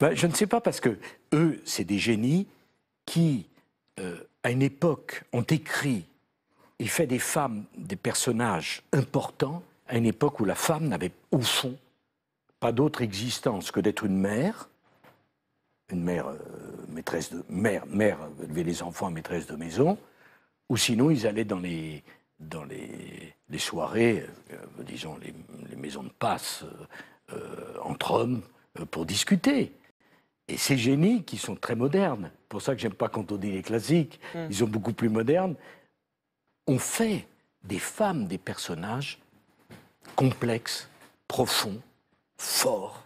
A: ben, Je ne sais pas, parce que eux, c'est des génies qui, euh, à une époque, ont écrit et fait des femmes des personnages importants, à une époque où la femme n'avait, au fond, pas d'autre existence que d'être une mère, une mère euh, maîtresse de mère, mère élever les enfants, maîtresse de maison, ou sinon ils allaient dans les dans les, soirées, euh, euh, disons les, maisons de passe entre hommes pour discuter. Et ces génies qui sont très modernes, pour ça que j'aime pas quand on dit les classiques, hmm. ils sont beaucoup plus modernes, ont fait des femmes des personnages complexes, profonds, fort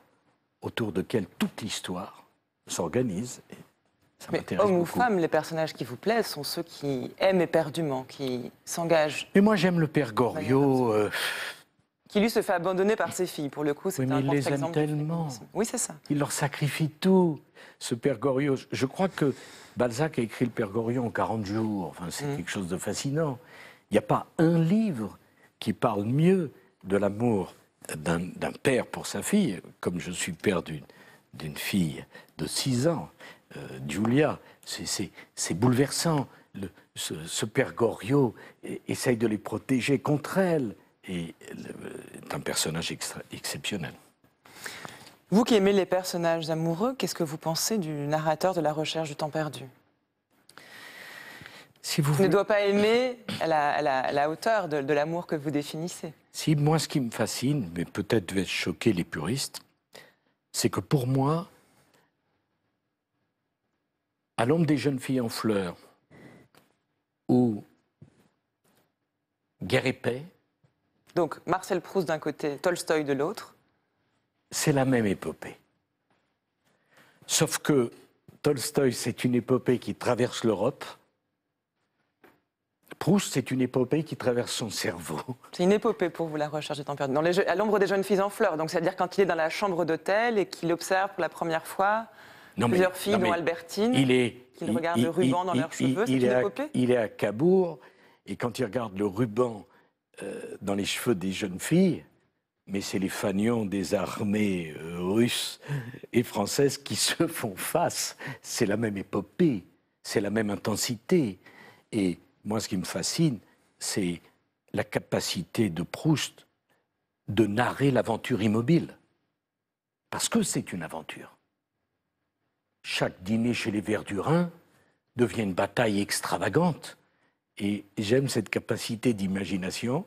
A: autour de duquel toute l'histoire s'organise.
B: Mais homme ou femme, les personnages qui vous plaisent sont ceux qui aiment éperdument, qui s'engagent.
A: et moi, j'aime le père Goriot. Euh,
B: qui lui se fait abandonner
A: par ses filles. Pour le coup, c'est un aime tellement. Oui, c'est ça. Il leur sacrifie tout, ce père Goriot. Je crois que Balzac a écrit le père Goriot en 40 jours. c'est mm. quelque chose de fascinant. Il n'y a pas un livre qui parle mieux de l'amour d'un père pour sa fille, comme je suis père d'une fille de 6 ans, Julia, euh, c'est bouleversant. Le, ce, père Goriot e-, essaye de les protéger contre elle et est un personnage extra, exceptionnel. Vous qui aimez les personnages amoureux, qu'est-ce que vous pensez du
B: narrateur de La recherche du temps perdu
A: si vous, ne doit pas aimer
B: la, hauteur de l'amour que vous définissez.
A: Si moi, ce qui me fascine, mais peut-être devait choquer les puristes, c'est que pour moi, à l'ombre des jeunes filles en fleurs ou guerre et paix.
B: Donc Marcel Proust d'un côté, Tolstoy de l'autre.
A: C'est la même épopée. Sauf que Tolstoï, c'est une épopée qui traverse l'Europe Proust, c'est une épopée qui traverse son cerveau.
B: C'est une épopée pour vous, la recherche du temps à l'ombre des jeunes filles en fleurs, donc c'est-à-dire quand il est dans la chambre d'hôtel et qu'il observe pour la première fois plusieurs filles, dont Albertine, qu'il regarde le ruban dans leurs cheveux, c'est une épopée
A: Il est à Cabourg, et quand il regarde le ruban euh, dans les cheveux des jeunes filles, mais c'est les fanions des armées euh, russes et françaises qui se font face. C'est la même épopée, c'est la même intensité. Et moi, ce qui me fascine, c'est la capacité de Proust de narrer l'aventure immobile. Parce que c'est une aventure. Chaque dîner chez les Verdurins devient une bataille extravagante. Et j'aime cette capacité d'imagination.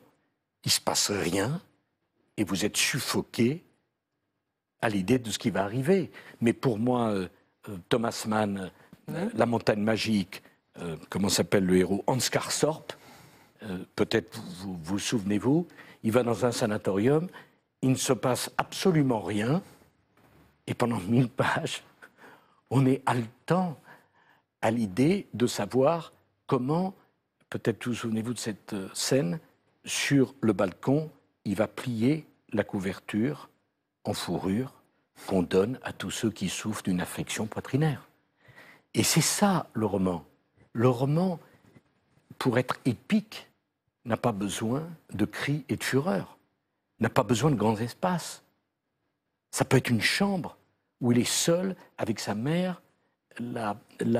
A: Il se passe rien et vous êtes suffoqué à l'idée de ce qui va arriver. Mais pour moi, euh, euh, Thomas Mann, euh, La montagne magique, euh, comment s'appelle le héros Hans Karsorp, euh, peut-être vous, vous souvenez vous, il va dans un sanatorium, il ne se passe absolument rien, et pendant mille pages, on est haletant à l'idée de savoir comment, peut-être vous, vous souvenez-vous de cette euh, scène, sur le balcon, il va plier la couverture en fourrure qu'on donne à tous ceux qui souffrent d'une affection poitrinaire. Et c'est ça le roman. Le roman, pour être épique, n'a pas besoin de cris et de fureur, n'a pas besoin de grands espaces. Ça peut être une chambre où il est seul avec sa mère, la,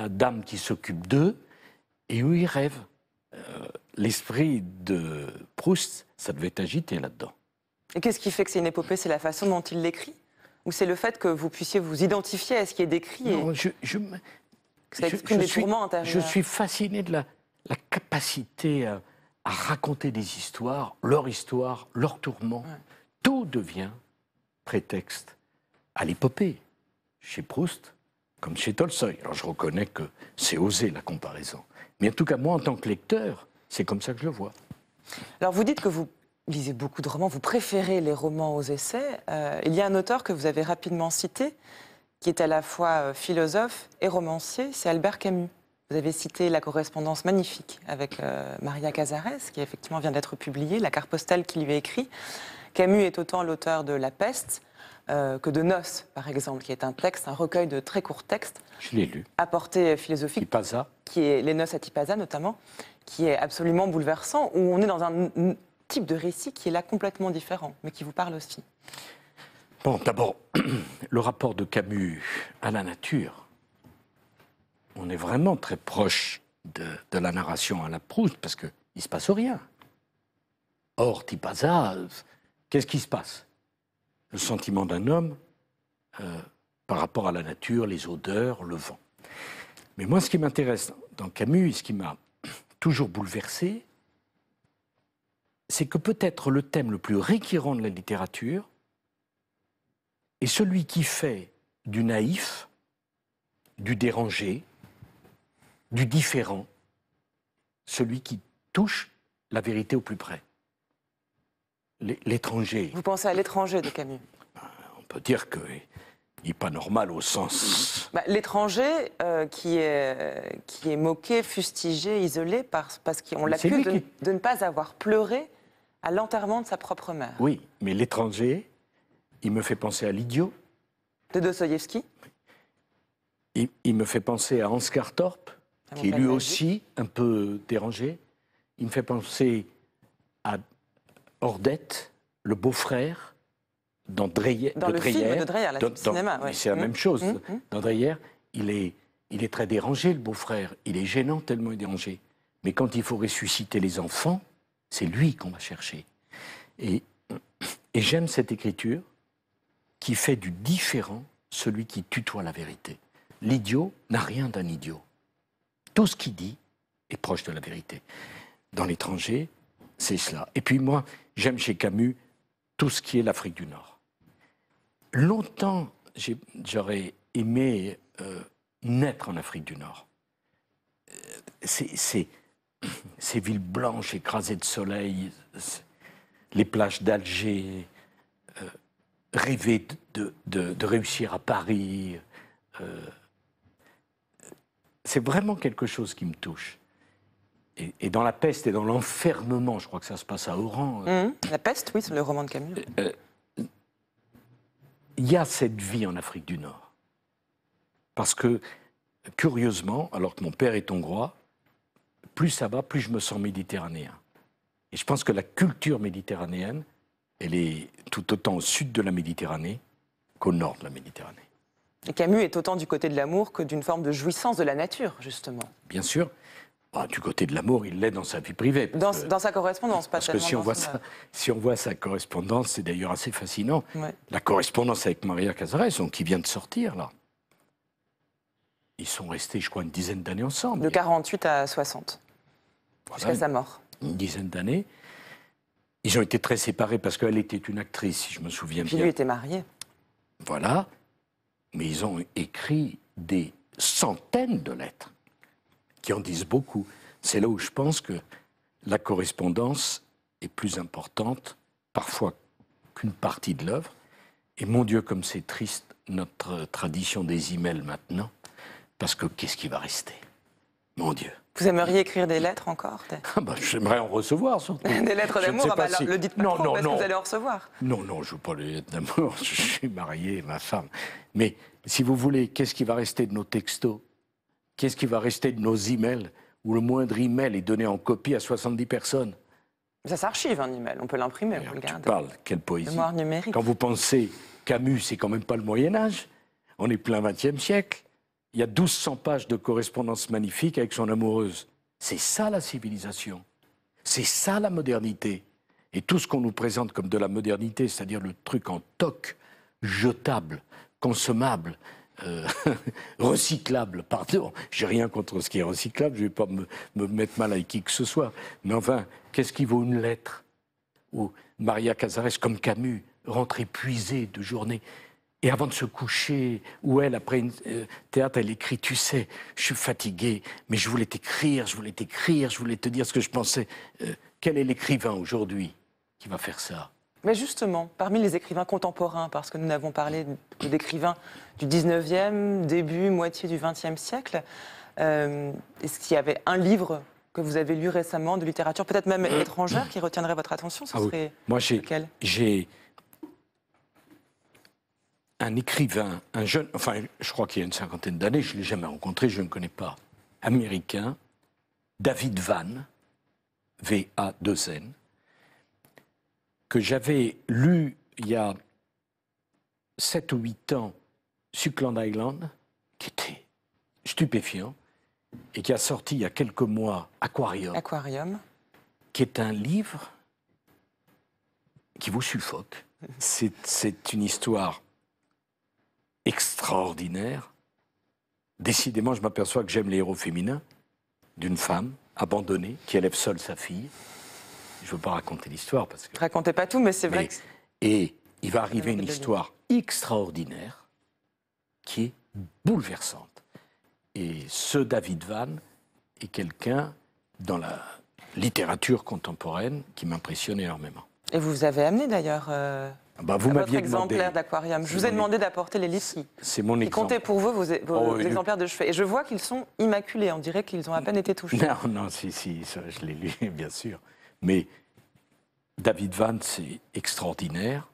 A: dame qui s'occupe d'eux, et où il rêve. Euh, l'esprit de Proust, ça devait être agité là-dedans.
B: Et qu'est-ce qui fait que c'est une épopée C'est la façon dont il l'écrit Ou c'est le fait que vous puissiez vous identifier à ce qui est décrit
A: je, tourments Je suis fasciné de la, capacité euh, à, raconter des histoires, leur histoire, leurs tourments. Tout devient prétexte à l'épopée. Chez Proust, comme chez Tolstoï. Alors je reconnais que c'est osé la comparaison. Mais en tout cas, moi, en tant que lecteur, c'est comme ça que je le vois. Alors vous dites que vous lisez beaucoup de romans, vous
B: préférez les romans aux essais. Euh, il y a un auteur que vous avez rapidement cité, qui est à la fois euh, philosophe et romancier, c'est Albert Camus. Vous avez cité la correspondance magnifique avec euh, Maria Cazares, qui effectivement vient d'être publiée, la carte postale qui lui est écrite. Camus est autant l'auteur de La peste euh, que de Noces, par exemple, qui est un texte, un recueil de très courts textes. Je l'ai lu. Apporté philosophique. Qui est Les Noces à Tipaza, notamment, qui est absolument bouleversant, où on est dans un type de récit qui est là complètement différent, mais qui vous parle aussi.
A: Bon, d'abord, le rapport de Camus à la nature. On est vraiment très proche de, la narration à la Proust parce qu'il ne se passe rien. Or, Tipaza, qu'est-ce qui se passe Le sentiment d'un homme euh, par rapport à la nature, les odeurs, le vent. Mais moi, ce qui m'intéresse dans Camus, ce qui m'a toujours bouleversé, c'est que peut-être le thème le plus récurrent de la littérature, et celui qui fait du naïf, du dérangé, du différent, celui qui touche la vérité au plus près. L'étranger.
B: Vous pensez à l'étranger de Camus ben,
A: On peut dire qu'il n'est pas normal au sens.
B: Bah, l'étranger euh, qui, est, qui est moqué, fustigé, isolé parce qu'on l'accuse de ne pas avoir pleuré à l'enterrement de sa propre mère.
A: Oui, mais l'étranger, il me fait penser à L'idiot. De Dostoïevski il, me fait penser à Hans Cartorp, qui est lui aussi un peu dérangé. Il me fait penser à Ordette, le beau-frère, dans le film de Dreyer, cinéma. C'est la mmh. même chose. Mmh, mmh. Dans Dreyer, il est, il est très dérangé, le beau-frère. Il est gênant tellement il est dérangé. Mais quand il faut ressusciter les enfants, c'est lui qu'on va chercher. et j'aime cette écriture qui fait du différent celui qui tutoie la vérité. L'idiot n'a rien d'un idiot. Tout ce qu'il dit est proche de la vérité. Dans l'étranger, c'est cela. Et puis moi, j'aime chez Camus tout ce qui est l'Afrique du Nord. Longtemps, j'aurais aimé euh, naître en Afrique du Nord. Euh, c'est ces villes blanches écrasées de soleil, les plages d'Alger, rêver de, réussir à Paris. Euh, c'est vraiment quelque chose qui me touche. Et, dans La peste et dans l'enfermement, je crois que ça se passe à Oran. Euh, hum, la peste, oui, c'est le roman de Camus. Euh, il y a cette vie en Afrique du Nord. Parce que, curieusement, alors que mon père est hongrois, plus ça va, plus je me sens méditerranéen. Et je pense que la culture méditerranéenne, elle est tout autant au sud de la Méditerranée qu'au nord de la Méditerranée. Et Camus est autant du côté de l'amour que
B: d'une forme de jouissance de la nature, justement.
A: Bien sûr. Bah, du côté de l'amour, il l'est dans sa vie privée. Dans, sa
B: correspondance, pas Parce que si on, voit sa,
A: si on voit sa correspondance, c'est d'ailleurs assez fascinant. La correspondance avec Maria Casares, qui vient de sortir, là. Ils sont restés, je crois, une dizaine d'années ensemble. De 48 à 60.
B: jusqu'à sa mort.
A: Une dizaine d'années. Ils ont été très séparés parce qu'elle était une actrice, si je me souviens bien. – bien. Lui était marié. Voilà. Mais ils ont écrit des centaines de lettres qui en disent beaucoup. C'est là où je pense que la correspondance est plus importante parfois qu'une partie de l'œuvre. Et mon Dieu, comme c'est triste notre tradition des emails maintenant, parce que qu'est-ce qui va rester Mon Dieu.
B: Vous aimeriez écrire des lettres encore ah
A: bah, J'aimerais en recevoir, surtout. des lettres d'amour ah bah Le dites pas non, non, non. vous allez en recevoir. Non, non, je ne veux pas les lettres d'amour. je suis marié, ma femme. Mais si vous voulez, qu'est-ce qui va rester de nos textos Qu'est-ce qui va rester de nos emails Où le moindre email est donné en copie à 70 personnes
B: ça s'archive un email, on peut l'imprimer, on
A: hein, le garde. Tu parles, quelle poésie. Mémoire numérique. Quand vous pensez Camus, c'est quand même pas le Moyen Âge. On est plein XXe siècle il y a 1200 pages de correspondance magnifique avec son amoureuse. C'est ça la civilisation. C'est ça la modernité. Et tout ce qu'on nous présente comme de la modernité, c'est-à-dire le truc en toc, jetable, consommable, euh, recyclable, pardon, j'ai rien contre ce qui est recyclable, je ne vais pas me, mettre mal avec qui que ce soit. Mais enfin, qu'est-ce qui vaut une lettre Ou Maria Casares, comme Camus, rentre épuisée de journée. Et avant de se coucher, ou elle, après une euh, théâtre, elle écrit, tu sais, je suis fatiguée, mais je voulais t'écrire, je voulais t'écrire, je voulais te dire ce que je pensais. Euh, quel est l'écrivain aujourd'hui qui va faire ça mais justement, parmi les écrivains
B: contemporains, parce que nous n'avons parlé d'écrivains du 19e, début, moitié du 20e siècle, euh, est-ce qu'il y avait un livre que vous avez lu récemment de littérature, peut-être même étrangère, qui retiendrait votre attention Ce ah serait
A: lequel Moi, j'ai, un écrivain, un jeune, enfin, je crois qu'il y a une cinquantaine d'années, je ne l'ai jamais rencontré, je ne connais pas, américain, David Van, V-A-2-N, que j'avais lu il y a 7 ou 8 ans, Suckland Island, qui était stupéfiant, et qui a sorti il y a quelques mois Aquarium. Aquarium. Qui est un livre qui vous suffoque. C'est une histoire extraordinaire. Décidément, je m'aperçois que j'aime les héros féminins d'une femme abandonnée qui élève seule sa fille. Je ne veux pas raconter l'histoire parce que. racontais pas tout, mais c'est vrai. Et il va arriver une histoire extraordinaire qui est bouleversante. Et ce David Van est quelqu'un dans la littérature contemporaine qui m'impressionne énormément.
B: Et vous avez amené d'ailleurs euh,
A: ah bah, vous votre exemplaire d'aquarium. Je vous ai demandé
B: d'apporter les livres
A: C'est mon exemple. Qui pour vous vos, oh, exemplaires
B: de cheveux. Et je vois qu'ils sont
A: immaculés. On dirait qu'ils ont à peine été touchés. Non, non, si, si, ça, je l'ai lu, bien sûr. Mais David Van, c'est extraordinaire.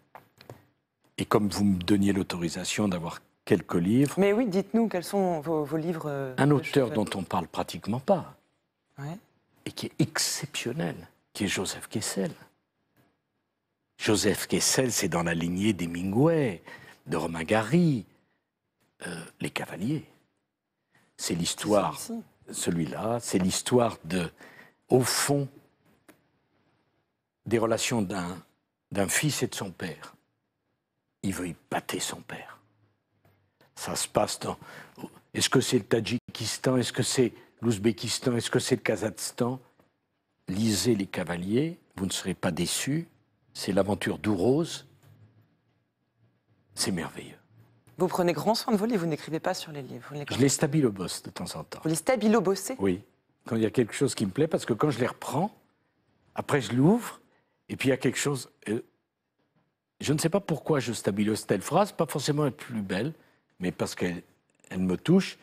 A: Et comme vous me donniez l'autorisation d'avoir quelques livres. Mais oui, dites-nous, quels sont vos, livres euh, Un auteur dont on ne parle pratiquement pas. Et qui est exceptionnel, qui est Joseph Kessel. Joseph Kessel, c'est dans la lignée d'Hemingway, de Romain Gary, euh, Les Cavaliers. C'est l'histoire, celui-là, c'est l'histoire de, au fond, des relations d'un, d'un fils et de son père. Il veut y battre son père. Ça se passe dans. Est-ce que c'est le Tadjikistan Est-ce que c'est l'Ouzbékistan Est-ce que c'est le Kazakhstan Lisez Les Cavaliers, vous ne serez pas déçus c'est l'aventure d'Ourose. C'est merveilleux.
B: Vous prenez grand soin de vos livres, vous n'écrivez pas sur les livres. Vous les
A: je les stabilo-bosse de temps en temps. Vous les stabilo-bossez Oui, quand il y a quelque chose qui me plaît, parce que quand je les reprends, après je l'ouvre, et puis il y a quelque chose... Euh, je ne sais pas pourquoi je stabilise telle phrase, pas forcément la plus belle, mais parce qu'elle elle me touche.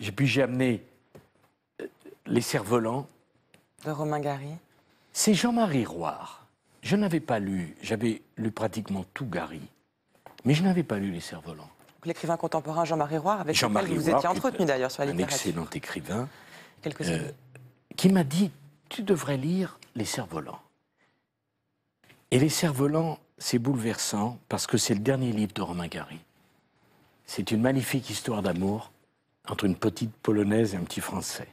A: Et puis j'ai amené euh, Les cerfs-volants.
B: De Romain Gary.
A: C'est Jean-Marie Roire je n'avais pas lu, j'avais lu pratiquement tout Gary, mais je n'avais pas lu Les Cerfs-Volants.
B: L'écrivain contemporain Jean-Marie Roy, avec qui lequel vous étiez entretenu d'ailleurs sur la littérature. Un
A: excellent écrivain, euh, qui m'a dit, tu devrais lire Les Cerfs-Volants. Et Les Cerfs-Volants, c'est bouleversant parce que c'est le dernier livre de Romain Gary. C'est une magnifique histoire d'amour entre une petite Polonaise et un petit Français,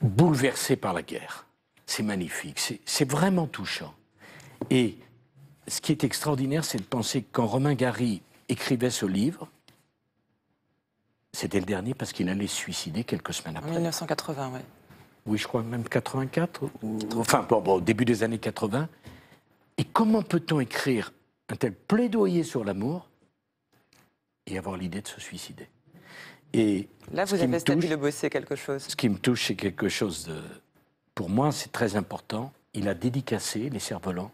A: bouleversé par la guerre. C'est magnifique, c'est vraiment touchant. Et ce qui est extraordinaire, c'est de penser que quand Romain Gary écrivait ce livre, c'était le dernier parce qu'il allait se suicider quelques semaines après.
B: 1980, oui.
A: Oui, je crois même 84, enfin, au début des années 80. Et comment peut-on écrire un tel plaidoyer sur l'amour et avoir l'idée de se suicider et Là, vous avez touche, le bosser quelque chose. Ce qui me touche, c'est quelque chose de, pour moi, c'est très important, il a dédicacé les cerfs-volants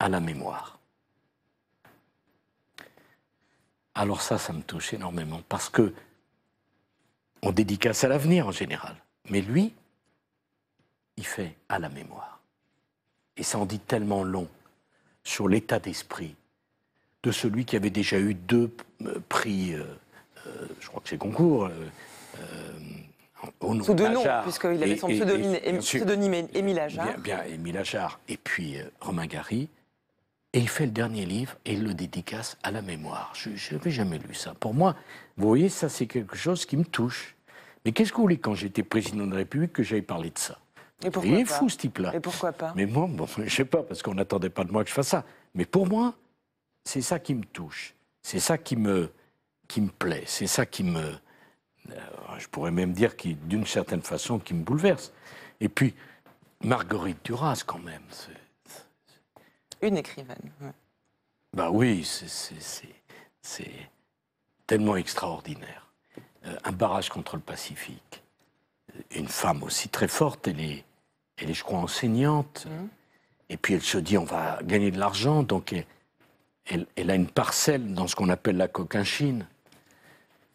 A: à la mémoire. Alors ça, ça me touche énormément, parce que on dédicace à l'avenir en général. Mais lui, il fait à la mémoire. Et ça en dit tellement long sur l'état d'esprit de celui qui avait déjà eu deux euh, prix, euh, euh, je crois que c'est concours, euh, Oh nom Sous deux noms, puisqu'il avait son pseudonyme,
B: Émile Ajar. – Bien,
A: bien, Émile et puis euh, Romain Gary. Et il fait le dernier livre et il le dédicace à la mémoire. Je n'avais jamais lu ça. Pour moi, vous voyez, ça c'est quelque chose qui me touche. Mais qu'est-ce que vous voulez quand j'étais président de la République que j'aille parler de ça et pourquoi Il est pas. fou ce type-là. pourquoi pas Mais moi, bon, je sais pas, parce qu'on n'attendait pas de moi que je fasse ça. Mais pour moi, c'est ça qui me touche. C'est ça qui me, qui me plaît. C'est ça qui me, euh, je pourrais même dire d'une certaine façon, qui me bouleverse. Et puis, Marguerite Duras, quand même.
B: Une écrivaine.
A: Bah oui, c'est tellement extraordinaire. Euh, un barrage contre le Pacifique. Euh, une femme aussi très forte, elle est, elle est je crois, enseignante. Mm-hmm. Et puis elle se dit, on va gagner de l'argent, donc elle, elle, a une parcelle dans ce qu'on appelle la coquinchine.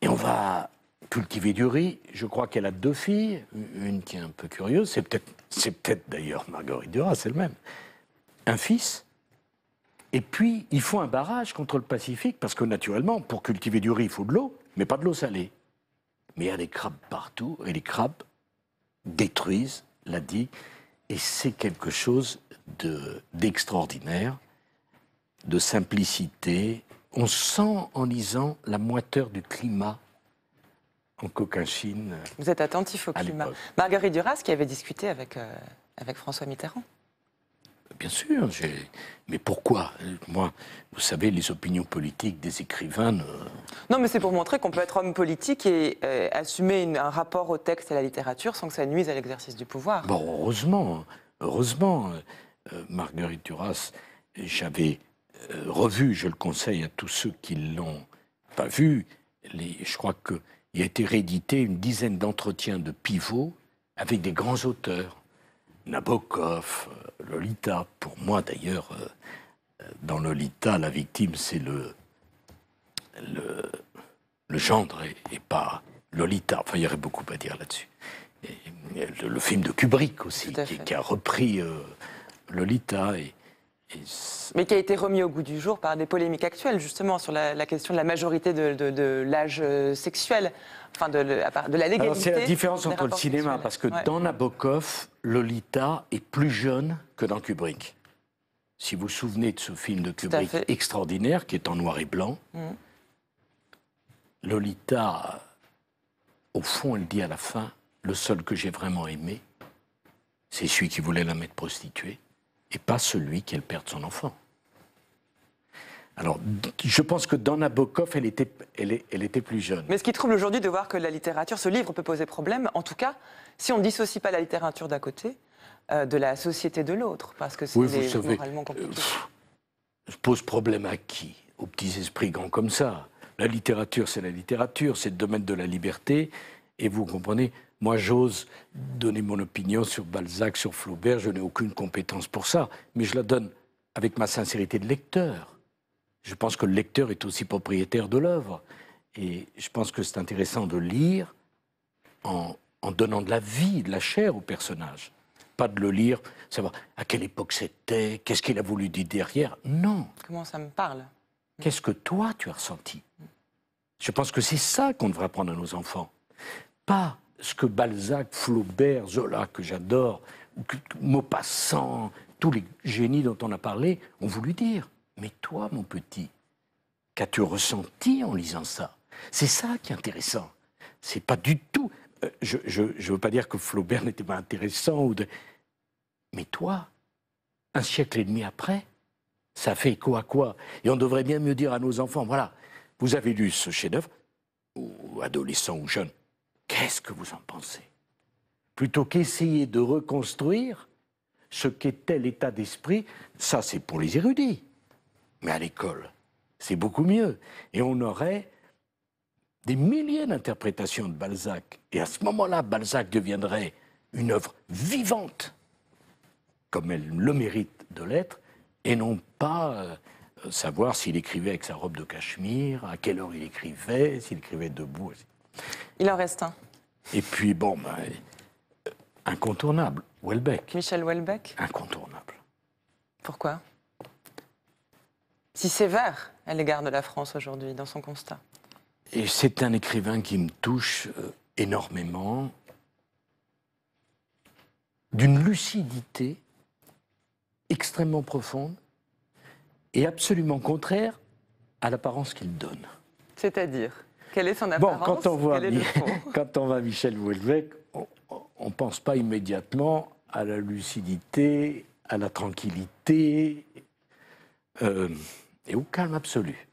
A: Et on va cultiver du riz. Je crois qu'elle a deux filles, une qui est un peu curieuse, c'est peut-être c'est peut-être d'ailleurs Marguerite Duras c'est le même Un fils. Et puis, il faut un barrage contre le Pacifique, parce que naturellement, pour cultiver du riz, il faut de l'eau, mais pas de l'eau salée. Mais il y a des crabes partout, et les crabes détruisent la dit. et c'est quelque chose de, d'extraordinaire, de simplicité. On sent en lisant la moiteur du climat en chine
B: Vous êtes attentif au climat. Marguerite Duras qui avait discuté avec, euh, avec François Mitterrand.
A: Bien sûr, mais pourquoi Moi, vous savez, les opinions politiques des écrivains.
B: Non, mais c'est pour montrer qu'on peut être homme politique et euh, assumer un rapport au texte et à la littérature sans que ça nuise à l'exercice du pouvoir. Bon,
A: heureusement, heureusement, euh, Marguerite Duras, j'avais revu, je le conseille à tous ceux qui l'ont pas vu. Les, je crois que il a été réédité une dizaine d'entretiens de pivot avec des grands auteurs. Nabokov, euh, Lolita. Pour moi, d'ailleurs, euh, euh, dans Lolita, la victime, c'est le, le, le, gendre et, pas Lolita. Enfin, il y aurait beaucoup à dire là-dessus. Le, film de Kubrick aussi, qui, a repris Lolita. Et,
B: mais qui a été remis au goût du jour par des polémiques actuelles, justement, sur la, question de la majorité de, l'âge euh, sexuel, enfin de, la légalité. C'est la différence entre le cinéma, parce que dans
A: Nabokov, Lolita est plus jeune que dans Kubrick. Si vous vous souvenez de ce film de Kubrick extraordinaire, qui est en noir et blanc, mm. Lolita, au fond, elle dit à la fin, le seul que j'ai vraiment aimé, c'est celui qui voulait la mettre prostituée et pas celui qu'elle perde son enfant. Alors, je pense que dans Nabokov, elle était, elle, elle était plus jeune.
B: Mais ce qui trouble aujourd'hui de voir que la littérature, ce livre peut poser problème, en tout cas, si on ne dissocie pas la littérature d'un côté euh, de la société de l'autre, parce que c'est oui, euh, compliqué.
A: je pose problème à qui Aux petits esprits grands comme ça. La littérature, c'est la littérature, c'est le domaine de la liberté, et vous comprenez, moi, j'ose donner mon opinion sur Balzac, sur Flaubert, je n'ai aucune compétence pour ça, mais je la donne avec ma sincérité de lecteur. Je pense que le lecteur est aussi propriétaire de l'œuvre. Et je pense que c'est intéressant de lire en, donnant de la vie, de la chair au personnage. Pas de le lire, savoir à quelle époque c'était, qu'est-ce qu'il a voulu dire derrière. Non.
B: Comment ça me parle
A: Qu'est-ce que toi tu as ressenti Je pense que c'est ça qu'on devrait apprendre à nos enfants. Pas ce que Balzac, Flaubert, Zola, que j'adore, Maupassant, tous les génies dont on a parlé, ont voulu dire. Mais toi, mon petit, qu'as-tu ressenti en lisant ça C'est ça qui est intéressant. C'est pas du tout. Euh, je ne veux pas dire que Flaubert n'était pas intéressant, ou de... mais toi, un siècle et demi après, ça fait quoi quoi Et on devrait bien mieux dire à nos enfants voilà, vous avez lu ce chef-d'œuvre, ou adolescent ou jeune Qu'est-ce que vous en pensez Plutôt qu'essayer de reconstruire ce qu'était l'état d'esprit, ça c'est pour les érudits. Mais à l'école, c'est beaucoup mieux. Et on aurait des milliers d'interprétations de Balzac. Et à ce moment-là, Balzac deviendrait une œuvre vivante, comme elle le mérite de l'être, et non pas euh, savoir s'il écrivait avec sa robe de cachemire, à quelle heure il écrivait, s'il écrivait debout, etc. Il en reste un. Et puis, bon, ben, incontournable, Welbeck. Michel
B: Welbeck Incontournable. Pourquoi Si sévère à l'égard de la France aujourd'hui, dans son constat.
A: Et c'est un écrivain qui me touche euh, énormément, d'une lucidité extrêmement profonde et absolument contraire à l'apparence qu'il donne.
B: C'est-à-dire quelle est son apparence quand on voit
A: quand on Michel Houellebecq, on ne pense pas immédiatement à la lucidité, à la tranquillité euh, et au calme absolu.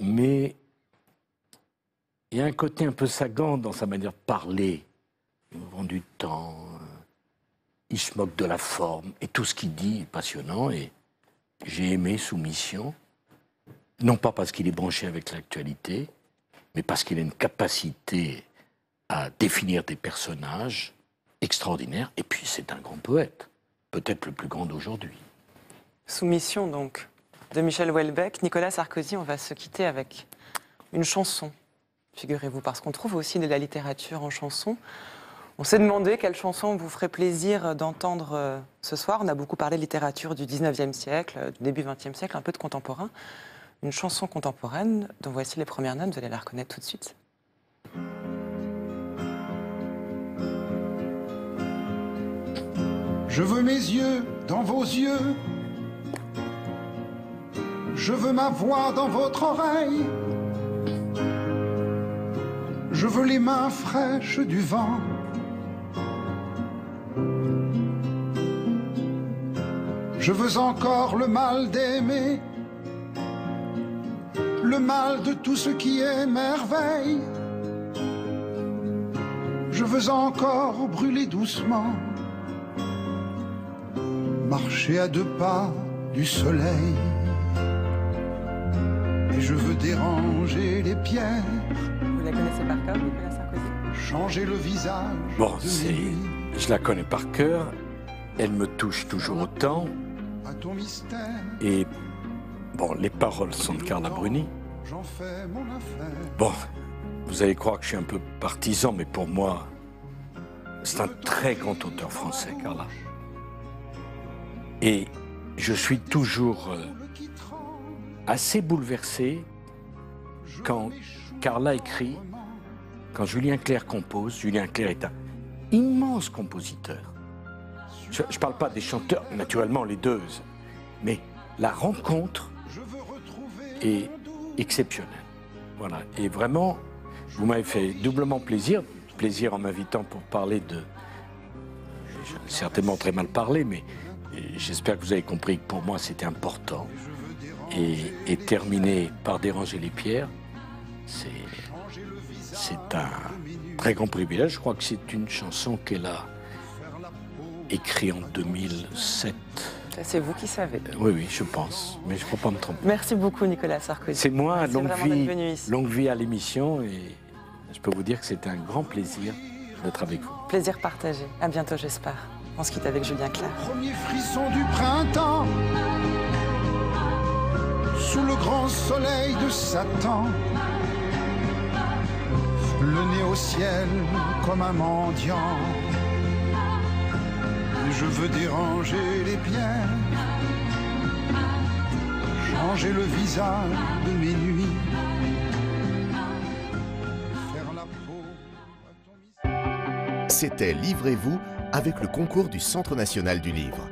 A: Mais il y a un côté un peu sagant dans sa manière de parler, nous vend du temps. Euh, il se moque de la forme et tout ce qu'il dit est passionnant et j'ai aimé Soumission non pas parce qu'il est branché avec l'actualité, mais parce qu'il a une capacité à définir des personnages extraordinaires, et puis c'est un grand poète, peut-être le plus grand d'aujourd'hui. Soumission donc
B: de Michel Houellebecq, Nicolas Sarkozy, on va se quitter avec une chanson, figurez-vous, parce qu'on trouve aussi de la littérature en chanson. On s'est demandé quelle chanson vous ferait plaisir d'entendre euh, ce soir. On a beaucoup parlé de littérature du 19e siècle, du début 20e siècle, un peu de contemporain une chanson contemporaine dont voici les premières notes, vous allez la reconnaître tout de suite.
D: Je veux mes yeux dans vos yeux, je veux ma voix dans votre oreille, je veux les mains fraîches du vent. Je veux encore le mal d'aimer le mal de tout ce qui est merveille. Je veux encore brûler doucement, marcher à deux pas du soleil. Et je veux déranger les pierres. Vous la connaissez par cœur, à Sarkozy Changer le visage.
A: Bon, c'est. Je la connais par cœur. Elle me touche toujours autant. À ton mystère. Et Bon, les paroles sont de Carla Bruni. Bon, vous allez croire que je suis un peu partisan, mais pour moi, c'est un très grand auteur français, Carla. Et je suis toujours euh, assez bouleversé quand Carla écrit, quand Julien Clerc compose. Julien Clerc est un immense compositeur. Je ne parle pas des chanteurs, naturellement les deux, mais la rencontre et exceptionnel. Voilà. Et vraiment, vous m'avez fait doublement plaisir, plaisir en m'invitant pour parler de. certainement très mal parlé, mais j'espère que vous avez compris que pour moi c'était important. Et, et, terminer par déranger les pierres, c'est, c'est un très grand privilège. Je crois que c'est une chanson qu'elle a écrite en 2007. C'est vous qui savez. Euh, oui, oui, je pense. Mais je ne peux pas me tromper.
B: Merci beaucoup, Nicolas Sarkozy. C'est
A: moi, longue vie, longue vie à l'émission. Et je peux vous dire que c'était un grand plaisir d'être avec vous.
B: Plaisir partagé. À bientôt, j'espère. On se quitte avec Julien Clerc.
D: Premier frisson du printemps, sous le grand soleil de Satan, le nez au ciel comme un mendiant je veux déranger les pierres, changer le visage de mes nuits.
A: C'était Livrez-vous avec le concours du Centre national du livre.